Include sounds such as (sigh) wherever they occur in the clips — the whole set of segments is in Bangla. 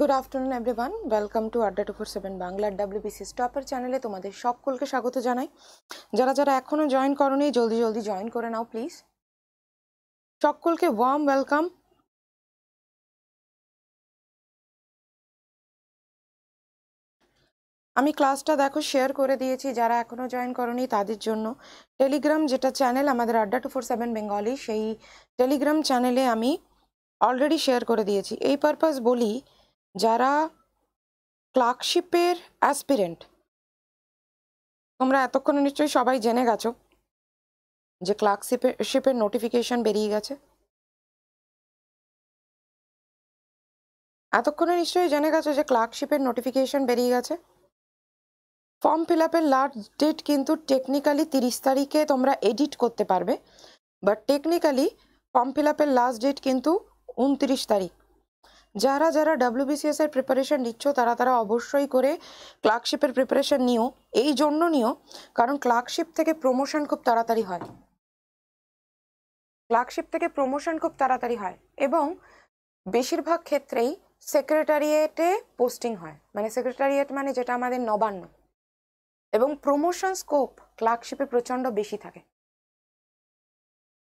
Good afternoon everyone welcome to Adda two four seven বাংলার ডাব্লিউবিসি স্টপার চ্যানেলে তোমাদের সকলকে স্বাগত জানাই যারা যারা এখনও জয়েন করনি জলদি জলদি জয়েন করে নাও প্লিজ সকলকে ওয়ার্ম ওয়েলকাম আমি ক্লাসটা দেখো শেয়ার করে দিয়েছি যারা এখনও জয়েন করনি তাদের জন্য টেলিগ্রাম যেটা চ্যানেল আমাদের Adda two four seven Bengali সেই টেলিগ্রাম চ্যানেলে আমি অলরেডি শেয়ার করে দিয়েছি এই পারপাস বলি যারা ক্লার্কশিপের অ্যাসপিরেন্ট তোমরা এতক্ষণ নিশ্চয়ই সবাই জেনে গেছো যে ক্লার্কশিপের শিপের নোটিফিকেশন বেরিয়ে গেছে এতক্ষণে নিশ্চয়ই জেনে গেছো যে ক্লার্কশিপের নোটিফিকেশন বেরিয়ে গেছে ফর্ম ফিল আপের লাস্ট ডেট কিন্তু টেকনিক্যালি তিরিশ তারিখে তোমরা এডিট করতে পারবে বাট টেকনিক্যালি ফর্ম ফিল আপের লাস্ট ডেট কিন্তু উনত্রিশ তারিখ যারা যারা ডাব্লিউবিসিএস এর প্রিপারেশন নিচ্ছ তারা তারা অবশ্যই করে ক্লার্কশিপের প্রিপারেশন নিও এই জন্য নিও কারণ ক্লার্কশিপ থেকে প্রমোশন খুব তাড়াতাড়ি হয় ক্লার্কশিপ থেকে প্রমোশন খুব তাড়াতাড়ি হয় এবং বেশিরভাগ ক্ষেত্রেই সেক্রেটারিয়েটে পোস্টিং হয় মানে সেক্রেটারিয়েট মানে যেটা আমাদের নবান্ন এবং প্রমোশন স্কোপ ক্লার্কশিপে প্রচণ্ড বেশি থাকে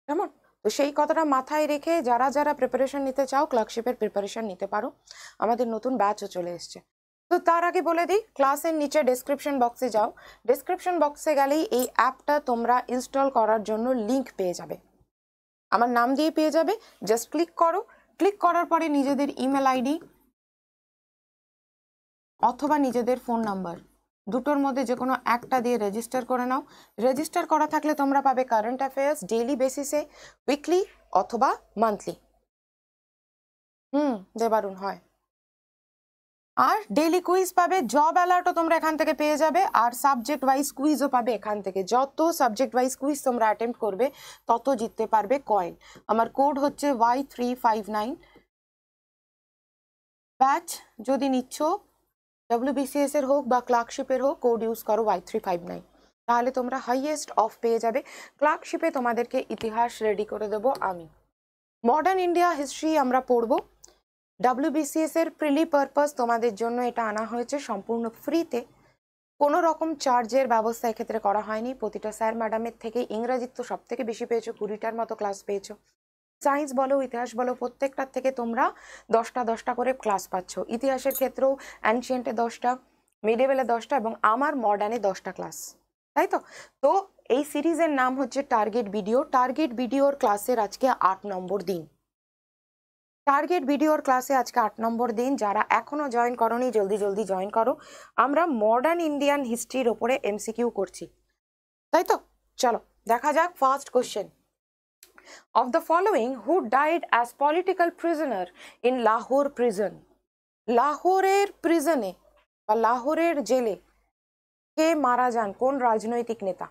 কেমন তো সেই কথাটা মাথায় রেখে যারা যারা প্রিপারেশন নিতে চাও ক্লার্কশিপের প্রিপারেশন নিতে পারো আমাদের নতুন ব্যাচও চলে এসছে তো তার আগে বলে দিই ক্লাসের নিচে ডেসক্রিপশন বক্সে যাও ডেসক্রিপশন বক্সে গেলেই এই অ্যাপটা তোমরা ইনস্টল করার জন্য লিঙ্ক পেয়ে যাবে আমার নাম দিয়ে পেয়ে যাবে জাস্ট ক্লিক করো ক্লিক করার পরে নিজেদের ইমেল আইডি অথবা নিজেদের ফোন নাম্বার দুটোর মধ্যে যে কোনো একটা দিয়ে রেজিস্টার করে নাও রেজিস্টার করা থাকলে তোমরা পাবে কারেন্ট অ্যাফেয়ার্স ডেইলি বেসিসে উইকলি অথবা মান্থলি হুম দেবারুন হয় আর ডেলি কুইজ পাবে জব অ্যালার্টও তোমরা এখান থেকে পেয়ে যাবে আর সাবজেক্ট ওয়াইজ কুইজও পাবে এখান থেকে যত সাবজেক্ট ওয়াইজ কুইজ তোমরা অ্যাটেম্প করবে তত জিততে পারবে কয়েন আমার কোড হচ্ছে Y three five nine batch যদি নিচ্ছ ডব্লিউবিসিএস এর হোক বা ক্লার্কশিপের হোক কোড ইউজ করো ওয়াই থ্রি ফাইভ নাইন তাহলে তোমরা হাইয়েস্ট অফ পেয়ে যাবে ক্লার্কশিপে তোমাদেরকে ইতিহাস রেডি করে দেবো আমি মডার্ন ইন্ডিয়া হিস্ট্রি আমরা পড়ব ডাব্লিউবিসিএস এর প্রিলি পারপাস তোমাদের জন্য এটা আনা হয়েছে সম্পূর্ণ ফ্রিতে কোনো রকম চার্জের ব্যবস্থা এক্ষেত্রে করা হয়নি প্রতিটা স্যার ম্যাডামের থেকে ইংরাজিত্ব তো সব থেকে বেশি পেয়েছো কুড়িটার মতো ক্লাস পেয়েছো সায়েন্স বলো ইতিহাস বলো প্রত্যেকটার থেকে তোমরা দশটা দশটা করে ক্লাস পাচ্ছ ইতিহাসের ক্ষেত্রেও অ্যানশিয়েন্টে দশটা মিডিয়েবেলে দশটা এবং আমার মডার্নে দশটা ক্লাস তাই তো তো এই সিরিজের নাম হচ্ছে টার্গেট ভিডিও টার্গেট ভিডিওর ক্লাসের আজকে আট নম্বর দিন টার্গেট ভিডিওর ক্লাসে আজকে আট নম্বর দিন যারা এখনও জয়েন করনি জলদি জলদি জয়েন করো আমরা মডার্ন ইন্ডিয়ান হিস্ট্রির ওপরে এমসিকিউ করছি তাই তো চলো দেখা যাক first question of the following who died as political prisoner in Lahore prison. লাহোরের প্রিজনে বা লাহোরের জেলে কে মারা যান কোন রাজনৈতিক নেতা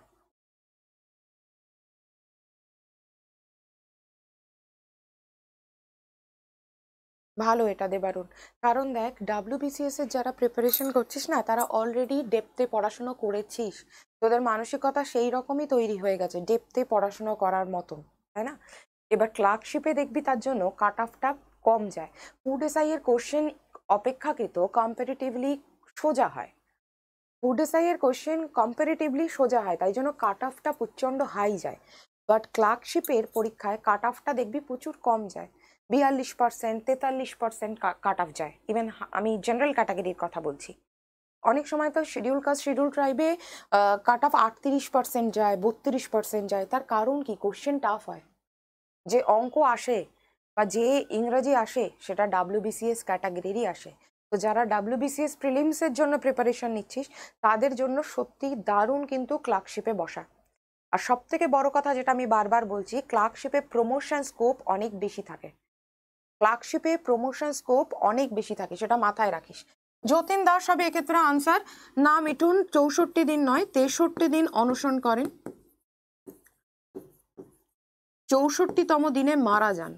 ভালো এটা দেবারুন কারণ দেখ ডাব্লিউবিসিএস এর যারা প্রিপারেশন করছিস না তারা অলরেডি ডেপতে পড়াশুনো করেছিস তোদের মানসিকতা সেই রকমই তৈরি হয়ে গেছে ডেপতে পড়াশুনো করার মতন তাই না এবার ক্লার্কশিপে দেখবি তার জন্য কাট অফটা কম যায় ফুড এসআই এর কোশ্চেন অপেক্ষাকৃত কম্পারিটিভলি সোজা হয় ফুড এসআই এর কোশ্চেন কম্পারিটিভলি সোজা হয় তাই জন্য কাট অফটা প্রচণ্ড হাই যায় বাট ক্লার্কশিপের পরীক্ষায় কাট অফটা দেখবি প্রচুর কম যায় বিয়াল্লিশ পার্সেন্ট তেতাল্লিশ পার্সেন্ট কাট অফ যায় ইভেন আমি জেনারেল ক্যাটাগরির কথা বলছি অনেক সময় তো শিডিউল কাজ শিডিউল ট্রাইবে কাট অফ আটত্রিশ পার্সেন্ট যায় বত্রিশ পার্সেন্ট যায় তার কারণ কি কোশ্চেন টাফ হয় যে অঙ্ক আসে বা যে ইংরাজি আসে সেটা ডাব্লিউবিসিএস ক্যাটাগরিরই আসে তো যারা ডাব্লিউবিসিএস প্রিলিমসের জন্য প্রিপারেশন নিচ্ছিস তাদের জন্য সত্যি দারুণ কিন্তু ক্লার্কশিপে বসা আর সব থেকে বড় কথা যেটা আমি বারবার বলছি ক্লার্কশিপে প্রমোশন স্কোপ অনেক বেশি থাকে ক্লার্কশিপে প্রমোশন স্কোপ অনেক বেশি থাকে সেটা মাথায় রাখিস যতীন দাস হবে এক্ষেত্রে আনসার না মিঠুন চৌষট্টি দিন নয় তেষট্টি দিন অনশন করেন চৌষট্টিতম দিনে মারা যান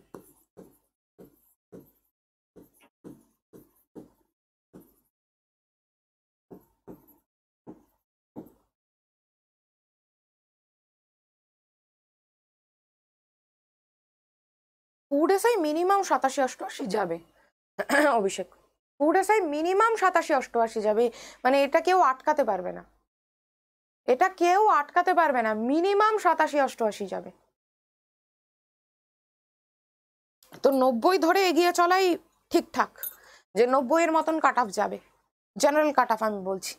উডেসাই মিনিমাম সাতাশি অষ্টআশি যাবে অভিষেক পুরেসাই মিনিমাম সাতাশি অষ্টআশি যাবে মানে এটা কেউ আটকাতে পারবে না এটা কেউ আটকাতে পারবে না মিনিমাম সাতাশি অষ্টআশি যাবে তো নব্বই ধরে এগিয়ে চলাই ঠিকঠাক যে নব্বইয়ের মতন কাট অফ যাবে জেনারেল কাট অফ আমি বলছি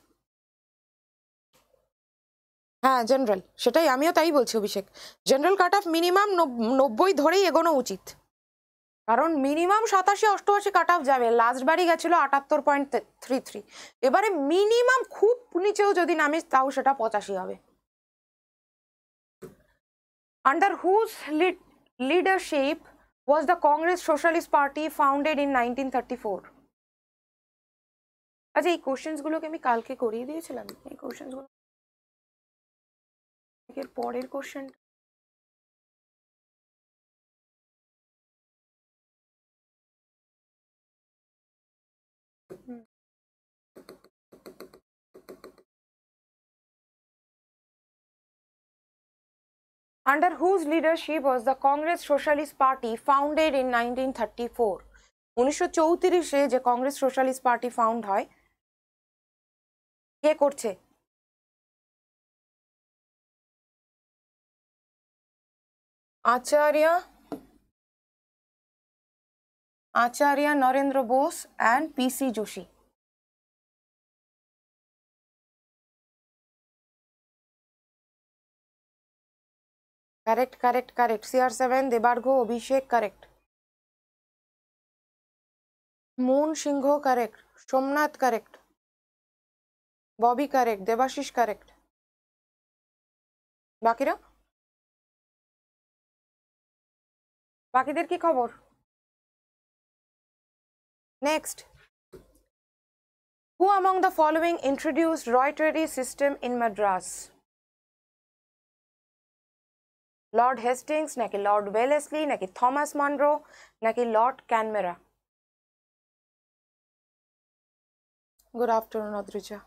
হ্যাঁ জেনারেল সেটাই আমিও তাই বলছি Abhishek general cut off minimum নব্বই ধরেই এগোনো উচিত কারণ মিনিমাম সাতাশি অষ্টআশি কাট অফ যাবে লাস্ট বারই গেছিলো আটাত্তর পয়েন্ট থ্রি থ্রি এবারে মিনিমাম খুব নিচেও যদি নামিস তাও সেটা পঁচাশি হবে under whose leadership was the Congress socialist party founded in nineteen thirty four আচ্ছা এই কোশ্চেন্সগুলোকে আমি কালকে করিয়ে দিয়েছিলাম এই কোশ্চেন্সগুলো পরের কোশ্চেনটা under whose leadership was the Congress Socialist Party founded in 1934. উনিশশো চৌত্রিশে যে কংগ্রেস সোশ্যালিস্ট পার্টি ফাউন্ড হয় কে করছে Acharya Acharya Narendra Bose and PC Joshi correct correct correct C R seven Debargho Abhishek correct Moon Singho correct Somnath correct Bobby correct Debashish correct बाकीরা বাকিদের কি খবর next Who among the following introduced Roy Terry system in Madras? Lord Hastings ना कि लॉर्ड वेलेसलि ना कि थमास मनरो ना कि लॉर्ड कैनमेरा गुड आफ्टरनून अद्रिजा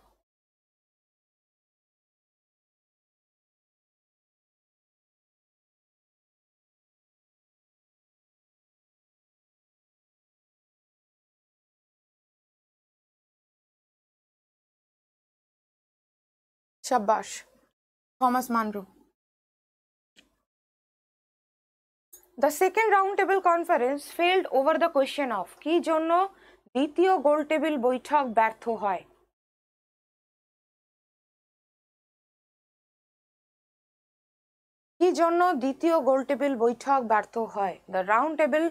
शाबाश Thomas Munro the second round table conference failed over the question of কি জন্য দ্বিতীয় গোল টেবিল বৈঠক ব্যর্থ হয় কি জন্য দ্বিতীয় গোল টেবিল বৈঠক ব্যর্থ হয় the round table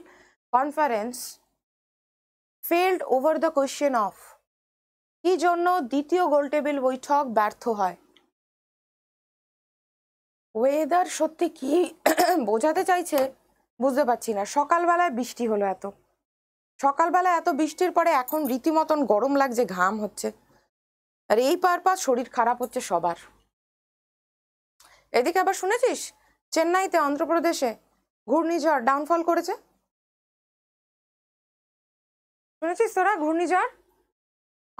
conference failed over the question of কি জন্য দ্বিতীয় গোল টেবিল বৈঠক ব্যর্থ হয় ওয়েদার সত্যি কি বোঝাতে চাইছে বুঝতে পারছি না সকালবেলায় বৃষ্টি হলো এত সকালবেলা এত বৃষ্টির পরে এখন রীতিমতন গরম লাগছে ঘাম হচ্ছে আর এই পার পার শরীর খারাপ হচ্ছে সবার এদিকে আবার শুনেছিস চেন্নাইতে অন্ধ্রপ্রদেশে ঘূর্ণিঝড় ডাউনফল করেছে শুনেছিস তোরা ঘূর্ণিঝড়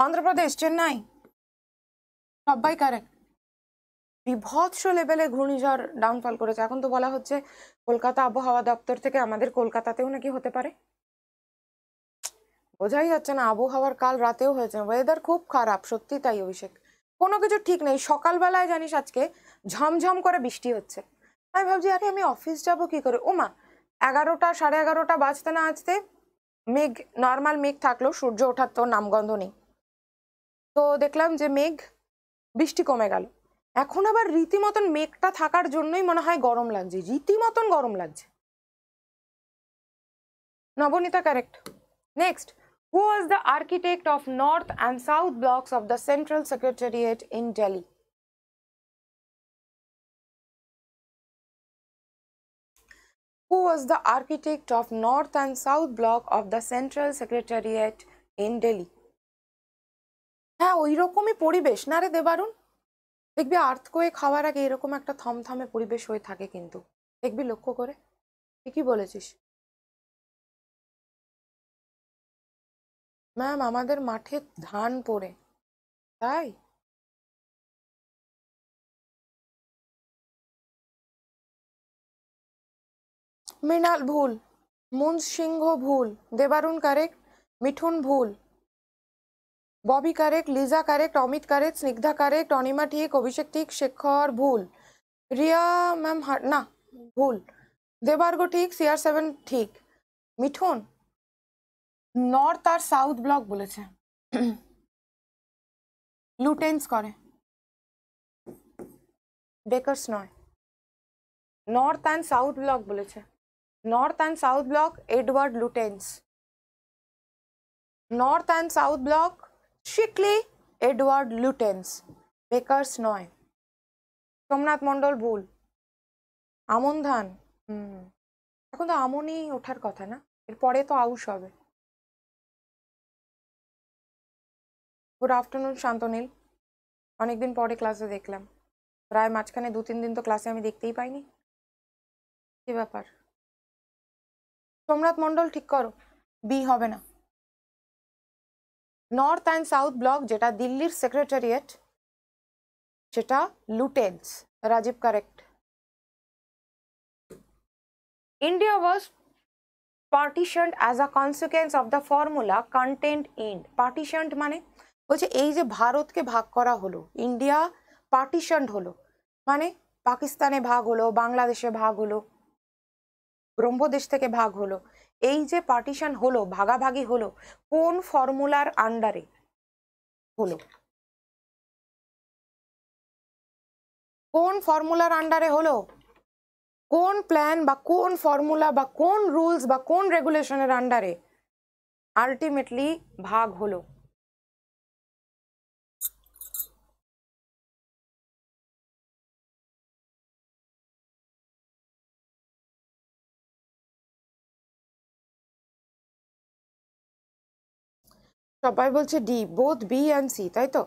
অন্ধ্রপ্রদেশ চেন্নাই সবাই কারেক্ট বিভৎস লেভেলে ঘূর্ণিঝড় ডাউনফল করেছে এখন তো বলা হচ্ছে কলকাতা আবহাওয়া দপ্তর থেকে আমাদের কলকাতাতেও নাকি হতে পারে বোঝাই যাচ্ছে না আবহাওয়ার কাল রাতেও হয়েছে ওয়েদার খুব খারাপ সত্যি তাই অভিষেক কোনো কিছু ঠিক নেই সকালবেলায় জানিস আজকে ঝমঝম করে বৃষ্টি হচ্ছে আমি ভাবছি আরে আমি অফিস যাবো কি করে ওমা এগারোটা সাড়ে এগারোটা বাজতে না আজতে মেঘ নর্মাল মেঘ থাকলেও সূর্য ওঠার তো নামগন্ধ নেই তো দেখলাম যে মেঘ বৃষ্টি কমে গেল এখন আবার রীতিমতন মেঘটা থাকার জন্যই মনে হয় গরম লাগছে রীতিমতন গরম লাগছে Nabanita correct next who was the architect of north and south blocks of the central secretariat in Delhi who was the architect of north and south block of the central secretariat in Delhi হ্যাঁ ওই রকমই পরিবেশ না রে দেবারুন দেখবি আর্থকোয়েক খাওয়ার আগে এরকম একটা থমথমে পরিবেশ হয়ে থাকে কিন্তু দেখবি লক্ষ্য করে ঠিকই বলেছিস ম্যাম আমাদের মাঠে ধান পড়ে তাই মৃণাল ভুল মুন সিংহ ভুল দেবারুণ কারেক্ট মিঠুন ভুল Bobby correct Liza correct Amit correct Snigdha correct Anima ঠিক অভিষেক ঠিক শেখর ভুল রিয়া ম্যাম না ভুল দেবার্গ ঠিক সিআর সেভেন ঠিক মিঠুন নর্থ আর সাউথ ব্লক বলেছে লুটেন্স করে বেকার্স নয় নর্থ অ্যান্ড সাউথ ব্লক বলেছে north and south block Edward Lutyens north and south block শিখলি এডওয়ার্ড লুটেন্স বেকার্স নয় সোমনাথ মণ্ডল ভুল আমন ধান হুম এখন তো আমনই ওঠার কথা না এরপরে তো আউশ হবে গুড আফটারনুন শান্তনীল অনেকদিন পরে ক্লাসে দেখলাম প্রায় মাঝখানে দু তিন দিন তো ক্লাসে আমি দেখতেই পাইনি কি ব্যাপার সোমনাথ মণ্ডল ঠিক করো বি হবে না নর্থ অ্যান্ড সাউথ ব্লক যেটা দিল্লির সেক্রেটারিয়েট সেটা Lutyens Rajiv correct India was partition as a consequence of the formula content and partition মানে বলছে এই যে ভারতকে ভাগ করা হলো ইন্ডিয়া পার্টিশন হলো মানে পাকিস্তানে ভাগ হলো বাংলাদেশে ভাগ হলো ব্রহ্মদেশ থেকে ভাগ হলো এই যে পার্টিশন হলো ভাগাভাগি হলো কোন ফর্মুলার আন্ডারে হলো কোন ফর্মুলার আন্ডারে হলো কোন প্ল্যান বা কোন ফর্মুলা বা কোন রুলস বা কোন রেগুলেশনের আন্ডারে আলটিমেটলি ভাগ হলো সবাই বলছে ডি বোধ বি অ্যান্ড সি তাই তো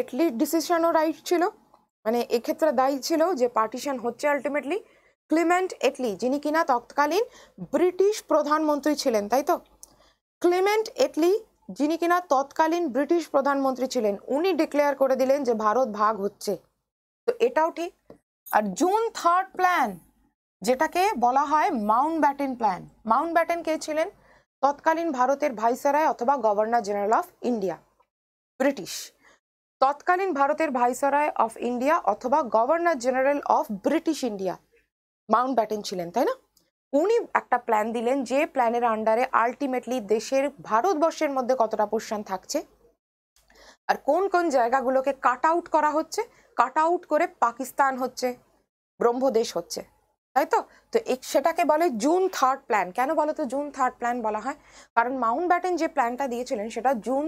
এটলির ডিসিশনও রাইট ছিল মানে এক্ষেত্রে দায়ী ছিল যে পার্টিশন হচ্ছে আলটিমেটলি ক্লিমেন্ট এটলি যিনি কিনা তৎকালীন ব্রিটিশ প্রধানমন্ত্রী ছিলেন তাই তো ক্লিমেন্ট এটলি যিনি কিনা তৎকালীন ব্রিটিশ প্রধানমন্ত্রী ছিলেন উনি ডিক্লেয়ার করে দিলেন যে ভারত ভাগ হচ্ছে তো এটাও ঠিক আর জুন থার্ড প্ল্যান যেটাকে বলা হয় Mountbatten plan Mountbatten কে ছিলেন তৎকালীন ভারতের ভাইসরায় অথবা governor general of India British তৎকালীন ভারতের ভাইসরায় অফ ইন্ডিয়া অথবা governor general of British India Mountbatten ছিলেন তাই না উনি একটা প্ল্যান দিলেন যে প্ল্যানের আন্ডারে আলটিমেটলি দেশের ভারতবর্ষের মধ্যে কতটা পোষণ থাকছে আর কোন কোন জায়গাগুলোকে কাট আউট করা হচ্ছে কাট আউট করে পাকিস্তান হচ্ছে ব্রহ্মদেশ হচ্ছে তাই তো তো সেটাকে বলে জুন থার্ড প্ল্যান কেন বলো তো জুন থার্ড প্ল্যান বলা হয় কারণ মাউন্ট ব্যাটেন যে প্ল্যানটা দিয়েছিলেন সেটা জুন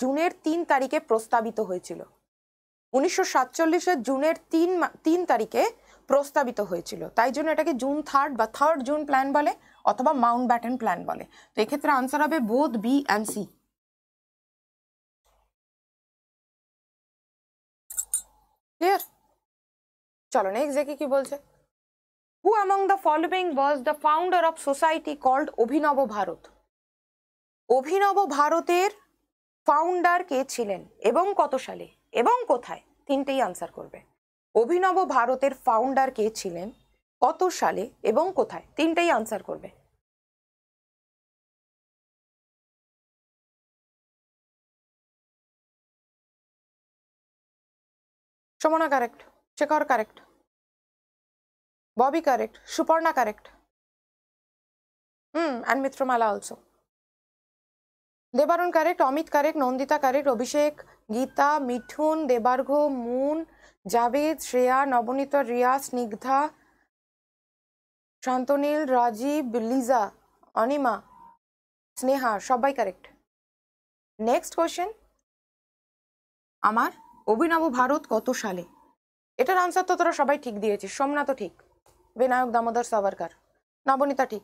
জুনের তিন তারিখে প্রস্তাবিত হয়েছিল উনিশশো সাতচল্লিশের জুনের তিন তিন তারিখে প্রস্তাবিত হয়েছিল তাই জন্য এটাকে জুন থার্ড বা থার্ড জুন প্ল্যান বলে অথবা মাউন্ট ব্যাটেন প্ল্যান বলে তো এক্ষেত্রে আনসার হবে বোধ বি অ্যান্ড সি ক্লিয়ার চলো নেক্সট দেখি কি বলছে who among the following was the founder of society called Abhinav Bharat অভিনব ভারতের ফাউন্ডার কে ছিলেন এবং কত সালে এবং কোথায় তিনটেই আনসার করবে অভিনব ভারতের ফাউন্ডার কে ছিলেন কত সালে এবং কোথায় তিনটেই আনসার করবে সমনা কারেক্ট চেকর correct Bobby correct. Shuparna correct. Hmm, and Mitramala also. Debarun correct, Amit correct, Nondita correct, Abhishek, Geeta, Mithun, Debargo, Moon, Javed, Shreya, Nabunita, Riya, Snigdha, Shantanil Rajiv Liza Anima Sneha সবাই কারেক্ট নেক্সট কোয়েশ্চেন আমার অভিনব ভারত কত সালে এটার আনসার তো তোরা সবাই ঠিক দিয়েছিস সোমনাথও ঠিক বিনায়ক দামোদর সাভারকার নবনীতা ঠিক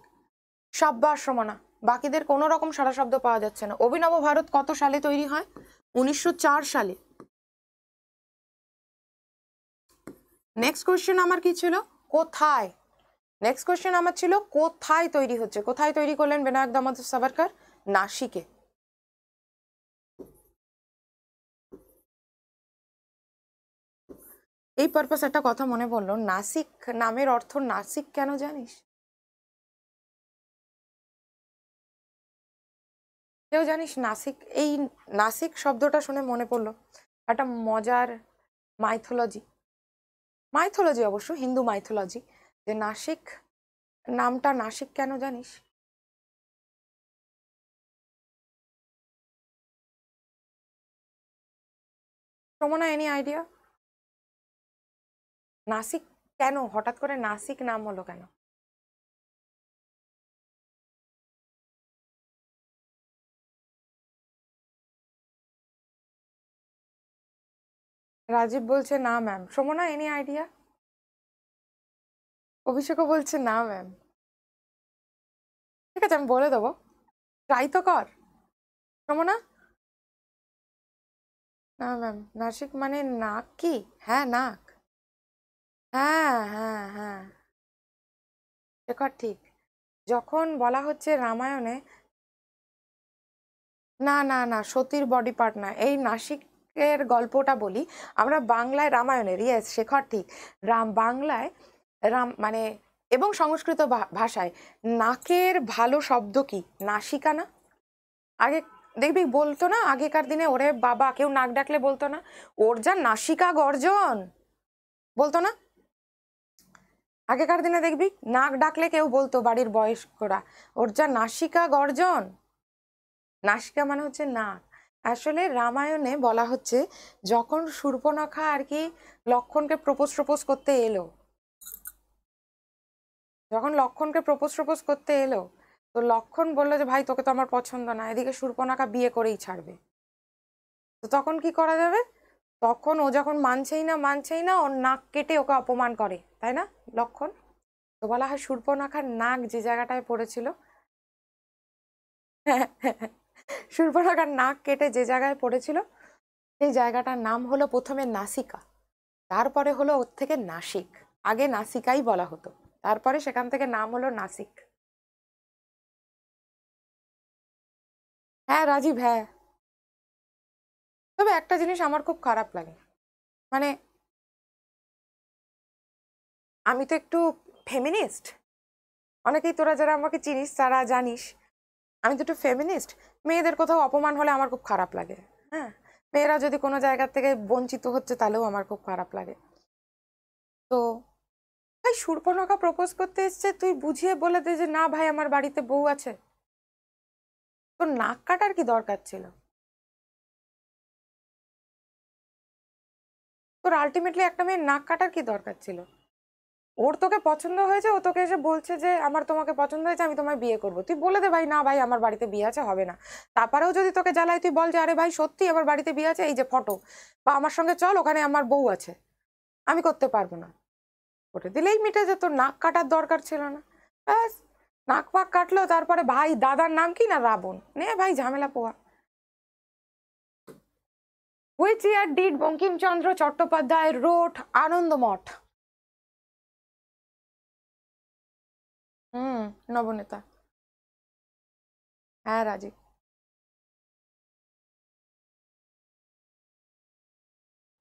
সাব্বাস রমনা বাকিদের কোনো রকম সারা শব্দ পাওয়া যাচ্ছে না অভিনব ভারত কত সালে তৈরি হয় উনিশশো সালে নেক্সট কোয়েশ্চেন আমার কি ছিল কোথায় নেক্সট কোয়েশ্চেন আমার ছিল কোথায় তৈরি হচ্ছে কোথায় তৈরি করলেন বিনায়ক দামোদর সাভারকার নাসিকে এই পারপাস একটা কথা মনে পড়লো নাসিক নামের অর্থ নাসিক কেন জানিস কেউ জানিস নাসিক এই নাসিক শব্দটা শুনে মনে পড়লো একটা মজার মাইথোলজি মাইথোলজি অবশ্য হিন্দু মাইথোলজি যে নাসিক নামটা নাসিক কেন জানিস সমনা এনি আইডিয়া নাসিক কেন হঠাৎ করে নাসিক নাম হলো কেন রাজীব বলছে না ম্যাম সমনা এনি আইডিয়া অভিষেকও বলছে না ম্যাম ঠিক আছে আমি বলে দেবো ট্রাই তো কর সমনা না ম্যাম নাসিক মানে নাক কি হ্যাঁ নাক হ্যাঁ হ্যাঁ হ্যাঁ একর ঠিক যখন বলা হচ্ছে রামায়ণে না না না সতীর বডি পার্ট না এই নাসিকের গল্পটা বলি আমরা বাংলায় রামায়ণের ইয়েস শেখর ঠিক রাম বাংলায় রাম মানে এবং সংস্কৃত ভাষায় নাকের ভালো শব্দ কি নাসিকা না আগে দেখবি বলতো না আগেকার দিনে ওরে বাবা কেউ নাক ডাকলে বলতো না ওর যা নাসিকা গর্জন বলতো না আগেকার দিনে দেখবি নাক ডাকলে কেউ বলতো বাড়ির বয়স্করা ওর যা নাসিকা গর্জন নাসিকা মানে হচ্ছে নাক আসলে রামায়ণে বলা হচ্ছে যখন সুর্পনাখা আর কি লক্ষণকে প্রপোজ প্রপোজ করতে এলো যখন লক্ষণকে প্রপোজ প্রপোজ করতে এলো তো লক্ষণ বললো যে ভাই তোকে তো আমার পছন্দ না এদিকে সুর্পনাখা বিয়ে করেই ছাড়বে তো তখন কি করা যাবে তখন ও যখন মানছেই না মানছেই না ওর নাক কেটে ওকে অপমান করে তাই না লক্ষণ তো বলা হয় সুর্পনাখার নাক যে জায়গাটায় পড়েছিল (laughs) সূর্পনখার নাক কেটে যে জায়গায় পড়েছিল সেই জায়গাটার নাম হলো প্রথমে নাসিকা তারপরে হলো ওর থেকে নাসিক আগে নাসিকাই বলা হতো তারপরে সেখান থেকে নাম হলো নাসিক হ্যাঁ রাজীব হ্যাঁ তবে একটা জিনিস আমার খুব খারাপ লাগে মানে আমি তো একটু ফেমিনিস্ট অনেকেই তোরা যারা আমাকে চিনিস তারা জানিস আমি তো একটু ফেমিনিস্ট মেয়েদের কোথাও অপমান হলে আমার খুব খারাপ লাগে হ্যাঁ মেয়েরা যদি কোনো জায়গা থেকে বঞ্চিত হচ্ছে তাহলেও আমার খুব খারাপ লাগে তো ভাই সুর্পনখা প্রপোজ করতে এসছে তুই বুঝিয়ে বলে দে যে না ভাই আমার বাড়িতে বউ আছে তোর নাক কাটার কি দরকার ছিল তোর আলটিমেটলি একটা মেয়ের নাক কাটার কি দরকার ছিল ওর তোকে পছন্দ হয়েছে ও তোকে এসে বলছে যে আমার তোমাকে পছন্দ হয়েছে আমি তোমায় বিয়ে করবো তুই বলে দে ভাই না ভাই আমার বাড়িতে বিয়ে আছে হবে না তারপরেও যদি তোকে জ্বালায় তুই বল যে আরে ভাই সত্যি আমার বাড়িতে বিয়ে আছে এই যে ফটো বা আমার সঙ্গে চল ওখানে আমার বউ আছে আমি করতে পারবো না ওটা দিলেই মিটে যেত নাক কাটার দরকার ছিল না ব্যাস নাক পাক কাটলো তারপরে ভাই দাদার নাম কি না রাবণ নে ভাই ঝামেলা পোয়া which year did Bankimchandra Chattopadhyay wrote Anandamath hmm, Nabanita. হ্যাঁ, রাজীব।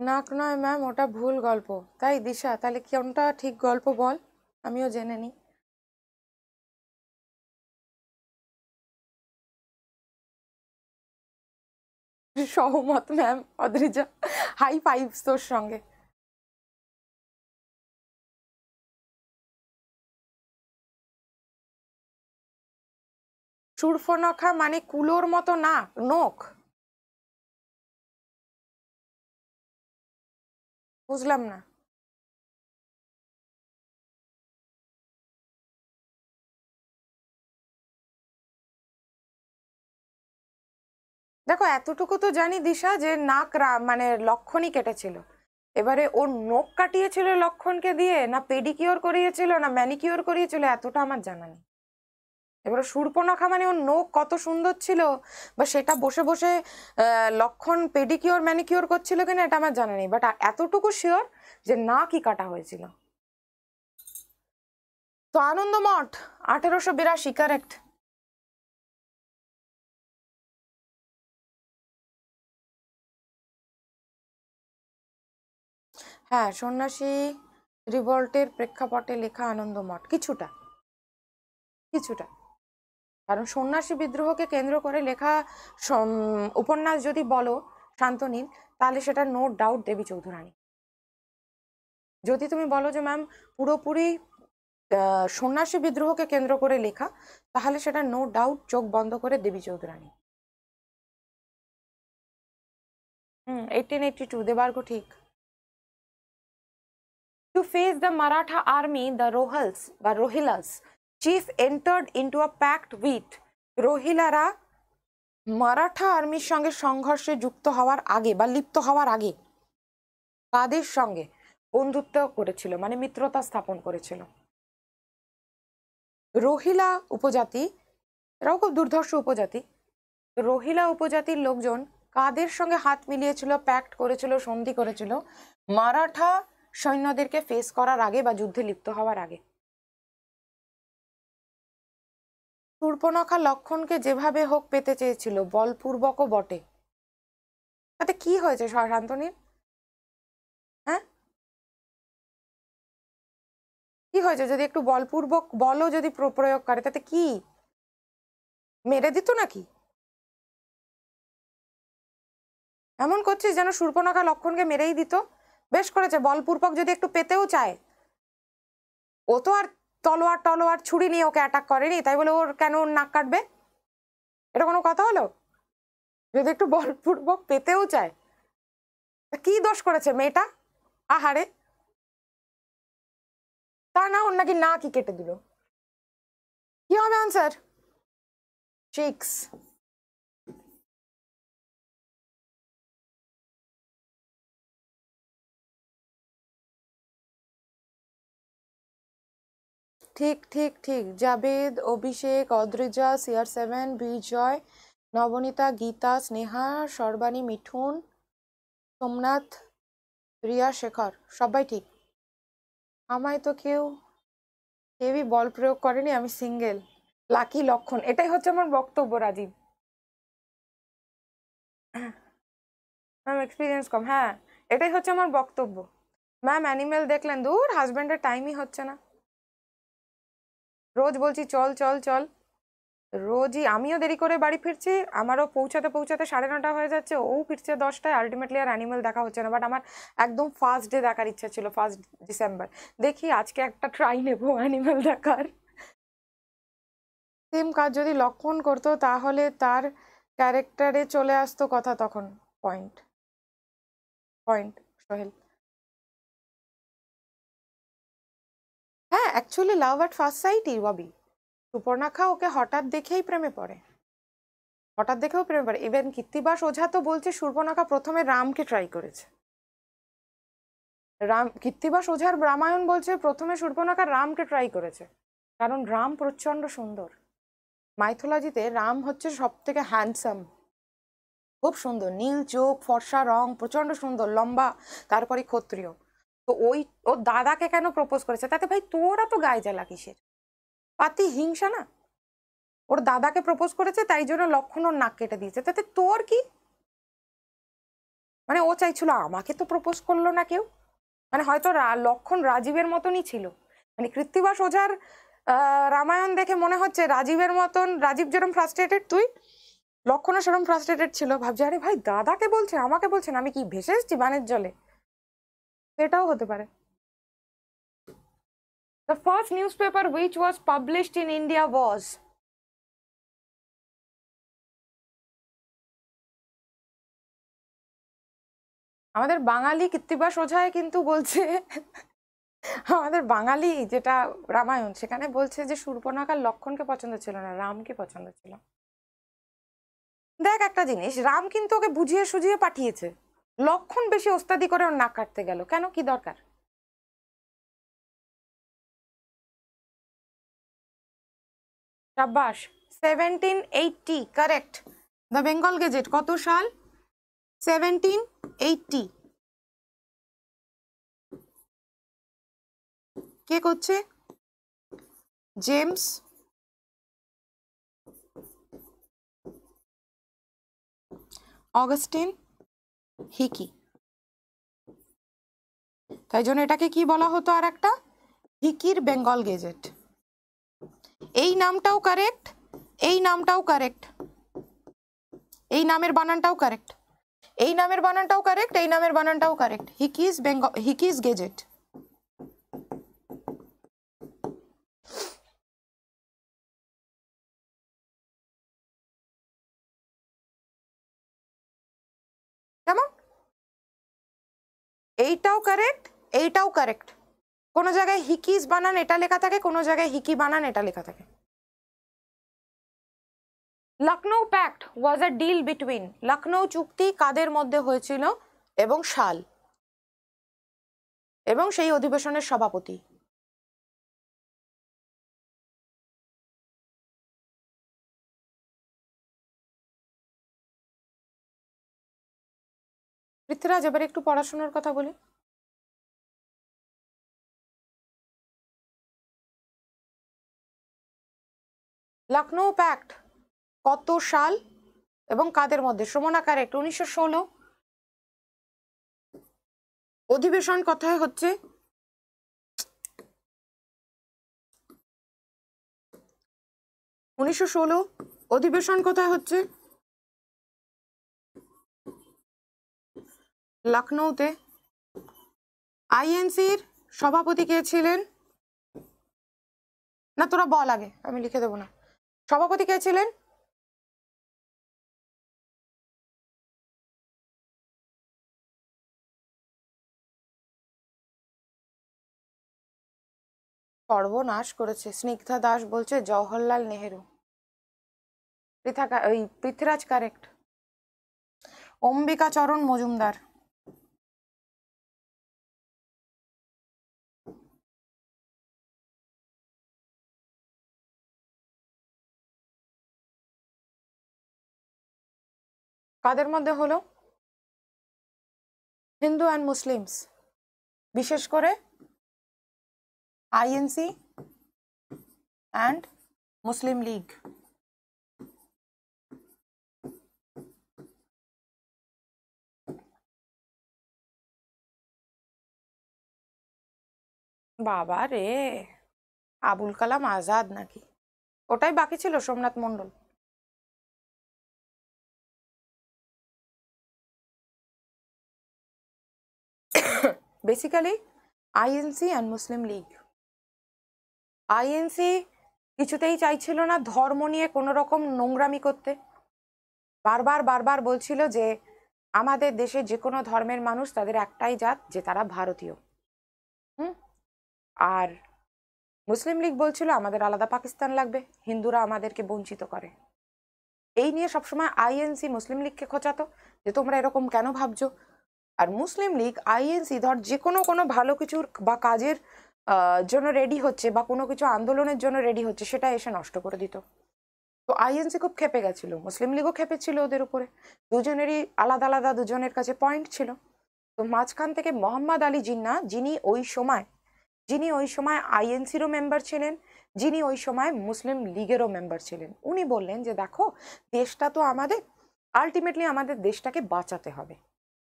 নাক নয় ম্যাম ওটা ভুল গল্প। তাই দিশা তাহলে কোনটা ঠিক গল্প বল? আমিও জেনে নিই। সহমত ম্যাম, অদ্রিজা। হাই ফাইভস তোর সঙ্গে। চুরফনখা মানে কুলোর মতো না নখ বুঝলাম না দেখো এতটুকু তো জানি দিশা যে নাক মানে লক্ষণই কেটেছিল এবারে ওর নখ কাটিয়েছিল লক্ষণকে দিয়ে না পেডিকিওর করিয়েছিল না ম্যানিকিওর করিয়েছিল এতটা আমার জানা নেই এবার সুরপনাখা মানে ওর নোখ কত সুন্দর ছিল বা সেটা বসে বসে লক্ষণ পেডিকিওর ম্যানিকিওর করছিল কিনা এটা আমার জানা নেই বাট এতটুকু শিওর যে না কি কাটা হয়েছিল তো আনন্দমঠ আঠেরোশো বিরাশি কারেক্ট হ্যাঁ সন্ন্যাসী রিভল্টের প্রেক্ষাপটে লেখা আনন্দমঠ কিছুটা কিছুটা কারণ সন্ন্যাসী বিদ্রোহকে কেন্দ্র করে লেখা উপন্যাস যদি বলো শান্তনীল তাহলে সেটা নো ডাউট দেবী চৌধুরানী যদি তুমি বলো যে ম্যাম পুরোপুরি সন্ন্যাসী বিদ্রোহকে কেন্দ্র করে লেখা তাহলে সেটা নো ডাউট চোখ বন্ধ করে Devi Chaudhurani hmm eighteen eighty two Debargha ঠিক to face the Maratha army the Rohillas বা Rohillas chief entered into a pact with রোহিলারা মারাঠা আর্মির সঙ্গে সংঘর্ষে যুক্ত হওয়ার আগে বা লিপ্ত হওয়ার আগে তাদের সঙ্গে বন্ধুত্ব করেছিল মানে মিত্রতা স্থাপন করেছিল রোহিলা উপজাতি এরাও খুব দুর্ধর্ষ উপজাতি রোহিলা উপজাতির লোকজন কাদের সঙ্গে হাত মিলিয়েছিল প্যাক্ট করেছিল সন্ধি করেছিল মারাঠা সৈন্যদেরকে ফেস করার আগে বা যুদ্ধে লিপ্ত হওয়ার আগে কূর্পনখা লক্ষণকে যেভাবে হোক পেতে চেয়েছিল বলপূর্বকও বটে তাতে কি হয়েছে শান্তনীর হ্যাঁ কি হয়েছে যদি একটু বলপূর্বক বলও যদি প্রয়োগ করে তাতে কি মেরে দিত নাকি এমন করছিস যেন শূর্পণখা লক্ষণকে মেরেই দিত বেশ করেছে বলপূর্বক যদি একটু পেতেও চায় ও তো আর তলোয়ার টলোয়ার ছুরি নিয়ে ওকে অ্যাটাক করেনি তাই বলে ওর কেন ওর নাক কাটবে এটা কোনো কথা হলো যদি একটু বলপূর্বক পেতেও চায় কি দোষ করেছে মেয়েটা আহারে তা না ওর নাকি না কি কেটে দিল কি হবে আনসার চিক্স ঠিক ঠিক ঠিক জাবেদ অভিষেক অদ্রিজা সিয়ার সেভেন বিজয় নবনীতা গীতা স্নেহা সর্বাণী মিঠুন সোমনাথ রিয়া শেখর সবাই ঠিক আমায় তো কেউ কেউই বল প্রয়োগ করেনি আমি সিঙ্গেল লাকি লক্ষণ এটাই হচ্ছে আমার বক্তব্য রাজীব ম্যাম এক্সপিরিয়েন্স কম হ্যাঁ এটাই হচ্ছে আমার বক্তব্য ম্যাম অ্যানিমেল দেখলেন দূর হাজব্যান্ডের টাইমই হচ্ছে না রোজ বলছি চল চল চল রোজই আমিও দেরি করে বাড়ি ফিরছি আমারও পৌঁছাতে পৌঁছাতে সাড়ে নটা হয়ে যাচ্ছে ও ফিরছে দশটায় আলটিমেটলি আর অ্যানিমেল দেখা হচ্ছে না বাট আমার একদম ফার্স্ট ডে দেখার ইচ্ছা ছিল ফার্স্ট ডিসেম্বর দেখি আজকে একটা ট্রাই নেব অ্যানিমেল দেখার সেম কাজ যদি লক্ষণ করতো তাহলে তার ক্যারেক্টারে চলে আসতো কথা তখন point point Sohel actually love at first সাইটই রবি সুপর্ণাখা ওকে হঠাৎ দেখেই প্রেমে পড়ে হঠাৎ দেখেও প্রেমে পড়ে ইভেন কীর্তিবাস ওঝা তো বলছে সুপর্ণাখা প্রথমে রামকে ট্রাই করেছে রাম কীর্তিবাস ওঝার রামায়ণ বলছে প্রথমে সুর্পণাখা রামকে ট্রাই করেছে কারণ রাম প্রচণ্ড সুন্দর মাইথোলজিতে রাম হচ্ছে সব থেকে হ্যান্ডসাম খুব সুন্দর নীল চোখ ফর্সা রং প্রচণ্ড সুন্দর লম্বা তারপরে ক্ষত্রিয় তো ওই ও দাদাকে কেন প্রপোজ করেছে তাতে ভাই তোরা তো গায়ে জ্বালা কিসের পাতি হিংসা না ওর দাদাকে প্রপোজ করেছে তাই জন্য লক্ষণ ওর নাক কেটে দিয়েছে তাতে তোর কি মানে ও চাইছিল আমাকে তো প্রপোজ করলো না কেউ মানে হয়তো লক্ষণ রাজীবের মতনই ছিল মানে কৃত্তিবাস ওঝার রামায়ণ দেখে মনে হচ্ছে রাজীবের মতন রাজীব যেরম ফ্রাস্ট্রেটেড তুই লক্ষণও সেরম ফ্রাস্ট্রেটেড ছিল ভাবছি আরে ভাই দাদাকে বলছে আমাকে বলছেন আমি কি ভেসে এসছি বানের জলে সেটাও হতে পারে first newspaper which was published in India was আমাদের বাঙালি কৃত্তিবাস ওঝায় কিন্তু বলছে আমাদের বাঙালি যেটা রামায়ণ সেখানে বলছে যে শূর্পণখার লক্ষণকে পছন্দ ছিল না রামকে পছন্দ ছিল দেখ একটা জিনিস রাম কিন্তু ওকে বুঝিয়ে সুঝিয়ে পাঠিয়েছে লক্ষণ বেশি ওস্তাদি করে ওর নাক কাটতে গেল কেন কি দরকার সাব্বাস seventeen eighty correct the Bengal gazette কত সাল সেভেন্টিন এইটটি কে করছে জেমস অগস্টিন হিকি তাই জন্য এটাকে কি বলা হতো আর একটা হিকির বেঙ্গল গেজেট এই নামটাও কারেক্ট এই নামটাও কারেক্ট এই নামের বানানটাও কারেক্ট এই নামের বানানটাও কারেক্ট এই নামের বানানটাও correct Hicky's Bengal Hicky's gazette কেমন এইটাও কারেক্ট এইটাও কারেক্ট কোনো জায়গায় হিকিজ বানান এটা লেখা থাকে কোনো জায়গায় হিকি বানান এটা লেখা থাকে Lucknow pact was a deal between Lucknow চুক্তি কাদের মধ্যে হয়েছিল এবং শাল এবং সেই অধিবেশনের সভাপতি পৃথ্বীরাজ এবার একটু পড়াশোনার কথা বলি লখনৌ প্যাক্ট কত সাল এবং কাদের মধ্যে সমনাকার একটু উনিশশো ষোলো অধিবেশন কথায় হচ্ছে উনিশশো ষোলো অধিবেশন কোথায় হচ্ছে লখনৌতে আইএনসির সভাপতি কে ছিলেন না তোরা বল আগে আমি লিখে দেবো না সভাপতি কে ছিলেন সর্বনাশ করেছে স্নিগ্ধা দাস বলছে জওহরলাল নেহেরু পৃথা ওই পৃথ্বীরাজ কারেক্ট অম্বিকা চরণ মজুমদার কাদের মধ্যে হলো হিন্দু অ্যান্ড মুসলিমস বিশেষ করে আইএনসি অ্যান্ড মুসলিম লীগ বাবা রে আবুল কালাম আজাদ নাকি ওটাই বাকি ছিল Somnath Mondal basically INC and Muslim League INC কিছুতেই চাইছিল না ধর্ম নিয়ে কোনো রকম নোংরামি করতে বারবার বারবার বলছিল যে আমাদের দেশে যে কোনো ধর্মের মানুষ তাদের একটাই জাত যে তারা ভারতীয় হুম আর মুসলিম লীগ বলছিল আমাদের আলাদা পাকিস্তান লাগবে হিন্দুরা আমাদেরকে বঞ্চিত করে এই নিয়ে সবসময় আইএনসি মুসলিম লীগকে খোঁচাতো যে তোমরা এরকম কেন ভাবছো আর মুসলিম লীগ আইএনসি ধর যে কোনো কোনো ভালো কিছুর বা কাজের জন্য রেডি হচ্ছে বা কোনো কিছু আন্দোলনের জন্য রেডি হচ্ছে সেটা এসে নষ্ট করে দিত তো আইএনসি খুব খেপে গেছিল মুসলিম লীগও খেপেছিল ওদের উপরে দুজনেরই আলাদা আলাদা দুজনের কাছে পয়েন্ট ছিল তো মাঝখান থেকে মোহাম্মদ আলী জিন্না যিনি ওই সময় যিনি ওই সময় আইএনসিরও মেম্বার ছিলেন যিনি ওই সময় মুসলিম লীগেরও মেম্বার ছিলেন উনি বললেন যে দেখো দেশটা তো আমাদের আলটিমেটলি আমাদের দেশটাকে বাঁচাতে হবে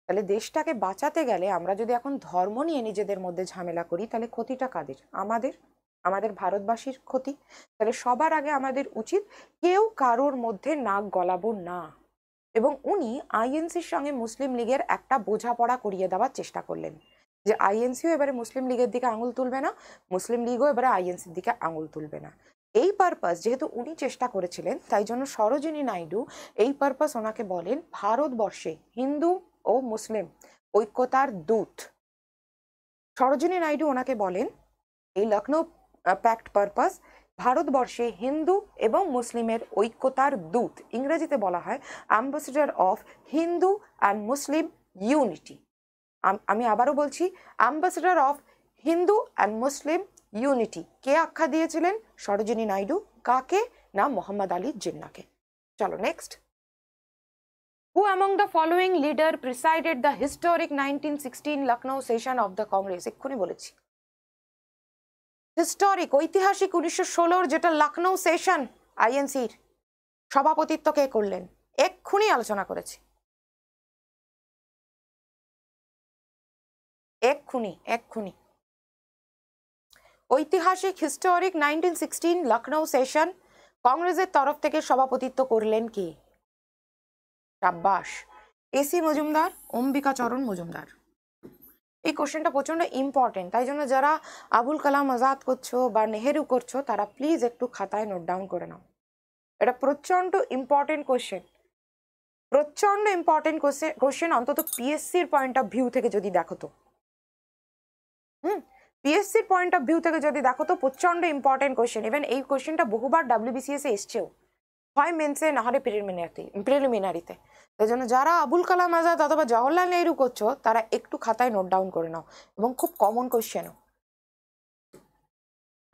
তাহলে দেশটাকে বাঁচাতে গেলে আমরা যদি এখন ধর্ম নিয়ে নিজেদের মধ্যে ঝামেলা করি তাহলে ক্ষতিটা কাদের আমাদের আমাদের ভারতবাসীর ক্ষতি তাহলে সবার আগে আমাদের উচিত কেউ কারোর মধ্যে নাক গলাবো না এবং উনি আইএনসির সঙ্গে মুসলিম লীগের একটা বোঝাপড়া করিয়ে দেওয়ার চেষ্টা করলেন যে আইএনসিও এবারে মুসলিম লীগের দিকে আঙুল তুলবে না মুসলিম লীগও এবারে আইএনসির দিকে আঙুল তুলবে না এই পারপাস যেহেতু উনি চেষ্টা করেছিলেন তাই জন্য সরোজিনী নাইডু এই পারপাস ওনাকে বলেন ভারতবর্ষে হিন্দু ও মুসলিম ঐক্যতার দূত সরোজিনী নাইডু ওনাকে বলেন এই লখনৌ প্যাক্ট পারপাস ভারতবর্ষে হিন্দু এবং মুসলিমের ঐক্যতার দূত ইংরেজিতে বলা হয় ambassador of Hindu and Muslim unity আমি আবারও বলছি ambassador of Hindu and Muslim unity কে আখ্যা দিয়েছিলেন সরোজিনী নাইডু কাকে না মোহাম্মদ আলী জিন্নাকে চলো next Who among the following leader presided the historic 1916 Lucknow session of the Congress? এক্ষুনি বলেছি হিস্টোরিক ঐতিহাসিক উনিশশো ষোলোর যেটা লখনৌ সেশন আইএনসির সভাপতিত্ব কে করলেন এক্ষুনি আলোচনা করেছি এক্ষুনি এক্ষুনি ঐতিহাসিক historic nineteen sixteen Lucknow session কংগ্রেসের তরফ থেকে সভাপতিত্ব করলেন কে সাব্বাস এসি মজুমদার অম্বিকাচরণ মজুমদার এই কোশ্চেনটা প্রচণ্ড ইম্পর্টেন্ট তাই জন্য যারা আবুল কালাম আজাদ করছো বা নেহেরু করছো তারা প্লিজ একটু খাতায় নোট ডাউন করে নাও এটা প্রচণ্ড ইম্পর্টেন্ট কোশ্চেন প্রচণ্ড ইম্পর্টেন্ট কোশ্চেন অন্তত পিএসসির পয়েন্ট অফ ভিউ থেকে যদি দেখো তো হুম পিএসসির পয়েন্ট অফ ভিউ থেকে যদি দেখো তো প্রচণ্ড ইম্পর্টেন্ট কোশ্চেন ইভেন এই কোশ্চেনটা বহুবার ডাব্লিউবিসিএস এসছেও হয় মেন্সে না হলে প্রিলিমিনারিতে প্রিলিমিনারিতে তাই জন্য যারা আবুল কালাম আজাদ অথবা জওয়াহরলাল নেহরু করছো তারা একটু খাতায় নোট ডাউন করে নাও এবং খুব কমন কোয়েশ্চেনও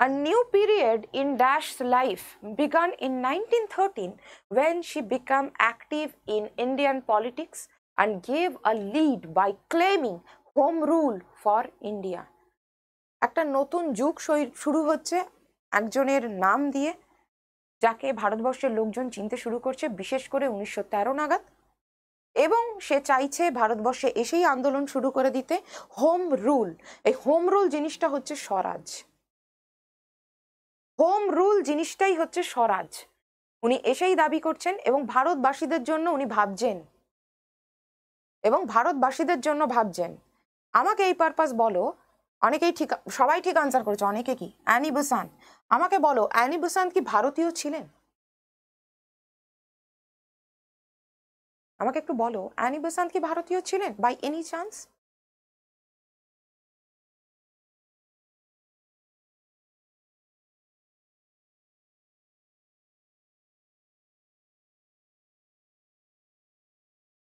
A new period in Dash's life began in 1913 when she became active in Indian politics and gave a lead by claiming home rule for India. একটা নতুন যুগ শুরু হচ্ছে একজনের নাম দিয়ে যাকে ভারতবর্ষের লোকজন চিনতে শুরু করছে বিশেষ করে উনিশশো তেরো নাগাদ এবং সে চাইছে ভারতবর্ষে এসেই আন্দোলন শুরু করে দিতে হোম রুল এই হোম রুল জিনিসটা হচ্ছে স্বরাজ হোম রুল জিনিসটাই হচ্ছে স্বরাজ উনি এসেই দাবি করছেন এবং ভারতবাসীদের জন্য উনি ভাবছেন এবং ভারতবাসীদের জন্য ভাবছেন আমাকে এই পারপাস বলো অনেকেই ঠিক সবাই ঠিক আনসার করেছে অনেকে কি অ্যানি বুসান্ত আমাকে বলো অ্যানি বুসান্ত কি ভারতীয় ছিলেন আমাকে একটু বলো অ্যানি বেসান্ত কি ভারতীয় ছিলেন বাই এনি চান্স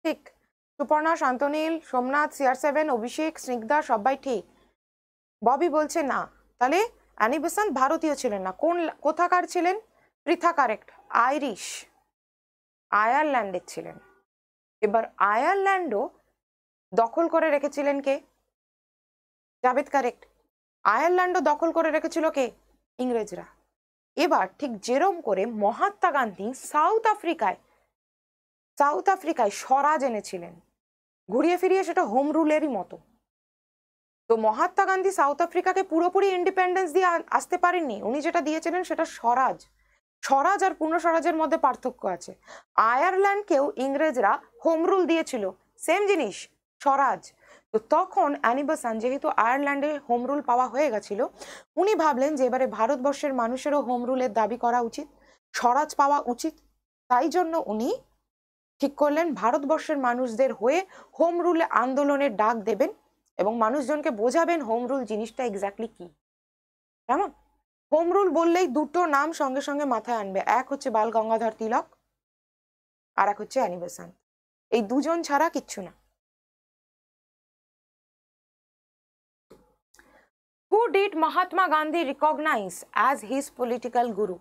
ঠিক সুপর্ণা শান্তনীল সোমনাথ সিআর সেভেন অভিষেক স্নিগ্ধা সবাই ঠিক ববি বলছে না তাহলে অ্যানি বেসান্ত ভারতীয় ছিলেন না কোন কোথাকার ছিলেন পৃথা কারেক্ট আইরিশ আয়ারল্যান্ডের ছিলেন এবার আয়ারল্যান্ডও দখল করে রেখেছিলেন কে জাভেদ কারেক্ট আয়ারল্যান্ডও দখল করে রেখেছিল কে ইংরেজরা এবার ঠিক যেরম করে মহাত্মা গান্ধী সাউথ আফ্রিকায় সাউথ আফ্রিকায় স্বরাজ এনেছিলেন ঘুরিয়ে ফিরিয়ে সেটা হোম রুলেরই মতো তো মহাত্মা গান্ধী সাউথ আফ্রিকাকে পুরোপুরি ইন্ডিপেন্ডেন্স দিয়ে আসতে পারেননি উনি যেটা দিয়েছিলেন সেটা স্বরাজ স্বরাজ আর পূর্ণ স্বরাজের মধ্যে পার্থক্য আছে আয়ারল্যান্ডকেও ইংরেজরা হোম রুল দিয়েছিল সেম জিনিস স্বরাজ তো তখন অ্যানিবাসান যেহেতু আয়ারল্যান্ডে হোম রুল পাওয়া হয়ে গেছিল উনি ভাবলেন যে এবারে ভারতবর্ষের মানুষেরও হোম রুলের দাবি করা উচিত স্বরাজ পাওয়া উচিত তাই জন্য উনি ঠিক করলেন ভারতবর্ষের মানুষদের হয়ে হোম আন্দোলনের ডাক দেবেন এবং মানুষজনকে বোঝাবেন হোম রুল জিনিসটা এক্স্যাক্টলি কি কেমন হোম রুল বললেই দুটো নাম সঙ্গে সঙ্গে মাথায় আনবে এক হচ্ছে বাল গঙ্গাধর তিলক আর এক হচ্ছে অ্যানি এই দুজন ছাড়া কিচ্ছু না who did Mahatma Gandhi recognize as his political guru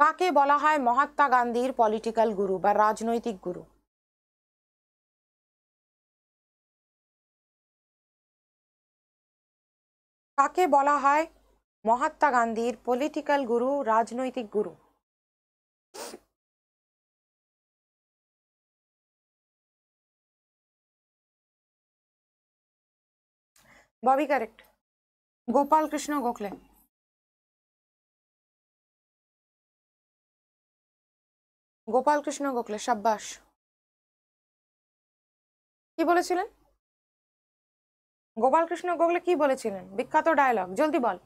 কাকে বলা হয় মহাত্মা গান্ধীর পলিটিক্যাল গুরু বা রাজনৈতিক গুরু কাকে বলা হয় মহাত্মা গান্ধীর পলিটিক্যাল গুরু রাজনৈতিক গুরু ববি কারেক্ট গোপাল কৃষ্ণ গোখলে গোপাল কৃষ্ণ গোখলে সাব্বাস কি বলেছিলেন গোপালকৃষ্ণ গোগলে কি বলেছিলেন বিখ্যাত ডায়লগ জলদি বল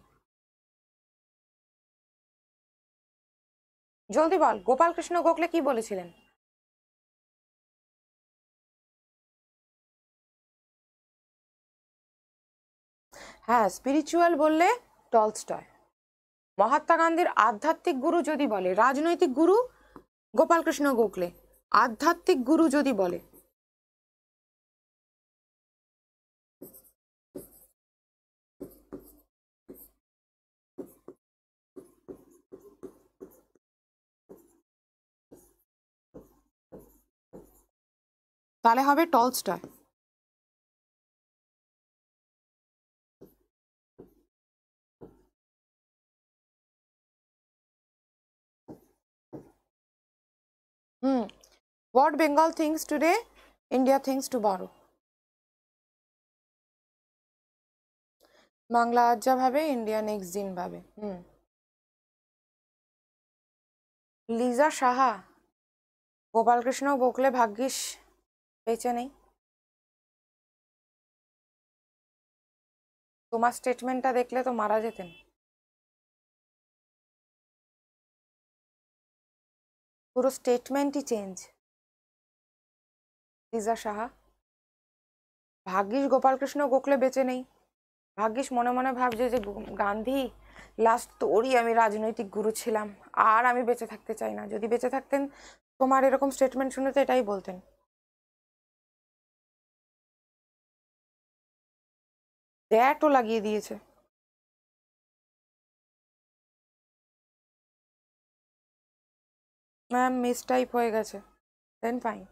জলদি বল গোপালকৃষ্ণ গোখলে কি বলেছিলেন হ্যাঁ স্পিরিচুয়াল বললে টলস্টয় মহাত্মা গান্ধীর আধ্যাত্মিক গুরু যদি বলে রাজনৈতিক গুরু গোপালকৃষ্ণ গোখলে আধ্যাত্মিক গুরু যদি বলে তাহলে হবে Tolstoy hmm Bengal thinks today India thinks to tomorrow বাংলা আজ যা ভাবে ইন্ডিয়া নেক্সট দিন ভাবে হুম লিজা সাহা গোপালকৃষ্ণ বকলে ভাগ্যিস বেঁচে নেই তোমার স্টেটমেন্টটা দেখলে তো মারা যেতেন পুরো স্টেটমেন্টই চেঞ্জ রিজা সাহা ভাগ্যিস গোপালকৃষ্ণ গোখলে বেঁচে নেই ভাগ্যিস মনে মনে ভাবছে যে গান্ধী লাস্ট তোরই আমি রাজনৈতিক গুরু ছিলাম আর আমি বেঁচে থাকতে চাই না যদি বেঁচে থাকতেন তোমার এরকম স্টেটমেন্ট শুনে তো এটাই বলতেন ট্যাটও লাগিয়ে দিয়েছে ম্যাম মিস টাইপ হয়ে গেছে দেন ফাইন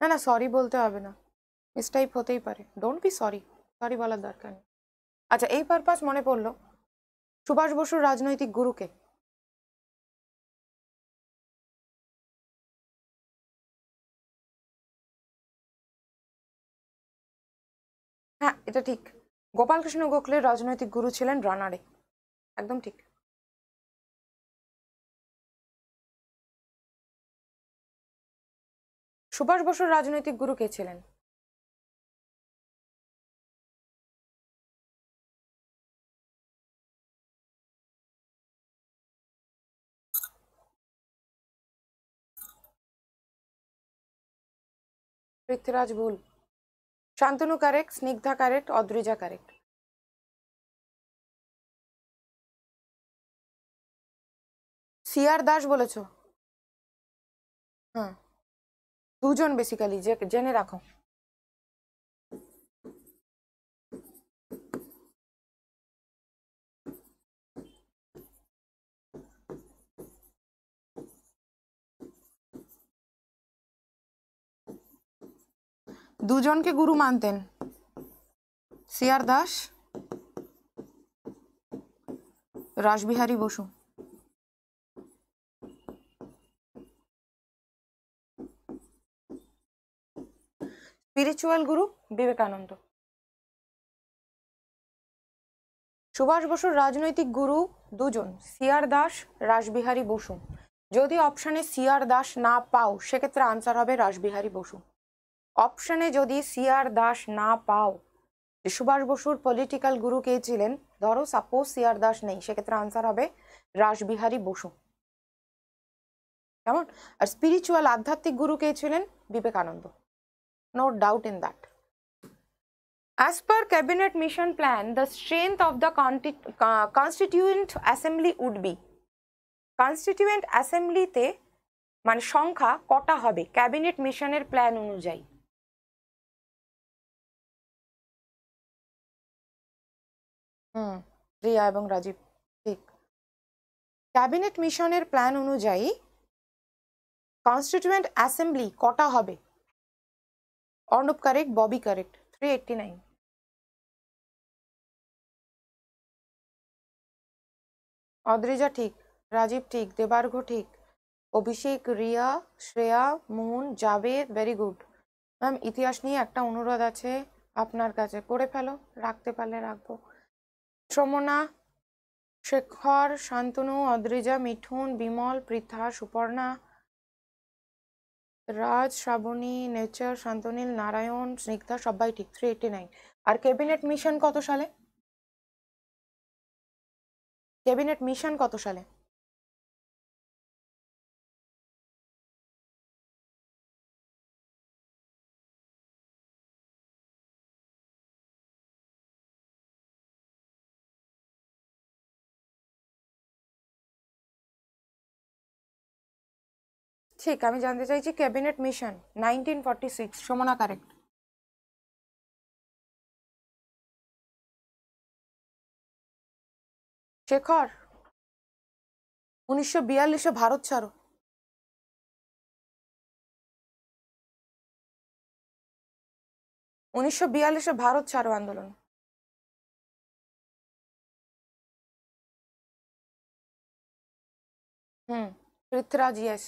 না না সরি বলতে হবে না মিস টাইপ হতেই পারে ডোন্ট বি সরি সরি বলার দরকার নেই আচ্ছা এই পারপাস মনে পড়লো সুভাষ বসুর রাজনৈতিক গুরুকে হ্যাঁ এটা ঠিক গোপালকৃষ্ণ গোখলের রাজনৈতিক গুরু ছিলেন রানারে একদম ঠিক সুভাষ বসুর রাজনৈতিক গুরু কে ছিলেন পৃথ্বীরাজ ভুল Shantanu correct Snigdha correct Adrija correct C R Das বলেছ হ্যাঁ দুজন বেসিক্যালি জেনে রাখো দুজনকে গুরু মানতেন সিআর দাস রাসবিহারী বসু স্পিরিচুয়াল গুরু বিবেকানন্দ সুভাষ বসুর রাজনৈতিক গুরু দুজন সিআর দাস রাসবিহারী বসু যদি অপশানে সিআর দাস না পাও সেক্ষেত্রে আনসার হবে রাসবিহারী বসু অপশানে যদি সি আর দাস না পাও সুভাষ বসুর পলিটিক্যাল গুরু কে ছিলেন ধরো সাপোজ সি আর দাস নেই সেক্ষেত্রে আনসার হবে রাসবিহারী বসু কেমন আর স্পিরিচুয়াল আধ্যাত্মিক গুরু কে ছিলেন Vivekananda no doubt in that as per cabinet mission plan the strength of the constituent assembly would be constituent অ্যাসেম্বলিতে মানে সংখ্যা কটা হবে ক্যাবিনেট মিশনের প্ল্যান অনুযায়ী হুম রিয়া এবং রাজীব ঠিক ক্যাবিনেট মিশনের প্ল্যান অনুযায়ী কনস্টিটিউয়েন্ট অ্যাসেম্বলি কটা হবে Arnab correct Bobby correct three eighty nine Adrija ঠিক রাজীব ঠিক দেবার্ঘ ঠিক Abhishek Riya Shreya Moon Javed very good ma'am ইতিহাস নিয়ে একটা অনুরোধ আছে আপনার কাছে করে ফেলো রাখতে পারলে রাখবো সমনা শেখর শান্তনু অদ্রিজা মিঠুন বিমল পৃথা সুপর্ণা রাজ শ্রাবণী নেচার শান্তনীল নারায়ণ স্নিগ্ধা সবাই ঠিক থ্রি এইটি নাইন আর ক্যাবিনেট মিশন কত সালে ক্যাবিনেট মিশন কত সালে ঠিক আমি জানতে চাইছি cabinet mission nineteen forty six Samana correct Shekhar উনিশশো বিয়াল্লিশে ভারত ছাড়ো উনিশশো বিয়াল্লিশে ভারত ছাড়ো আন্দোলন হুম Prithviraj yes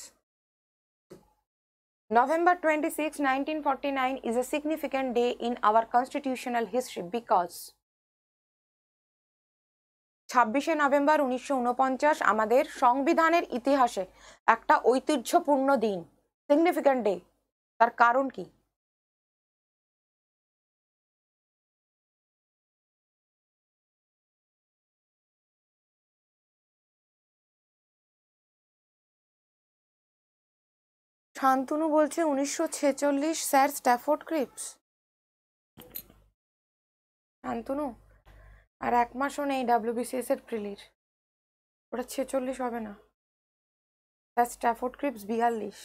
November 26, 1949 is a significant day in our constitutional history because 26 November 1949 আমাদের সংবিধানের ইতিহাসে একটা ঐতিহ্যপূর্ণ দিন সিগনিফিক্যান্ট ডে তার কারণ কি শান্তনু বলছে উনিশশো ছেচল্লিশ স্যার স্ট্যাফোর্ড ক্রিপস শান্তনু আর এক মাসও নেই ডাব্লিউবিসিএস এর প্রিলির ওটা ছেচল্লিশ হবে না স্যার স্ট্যাফোর্ড ক্রিপস বিয়াল্লিশ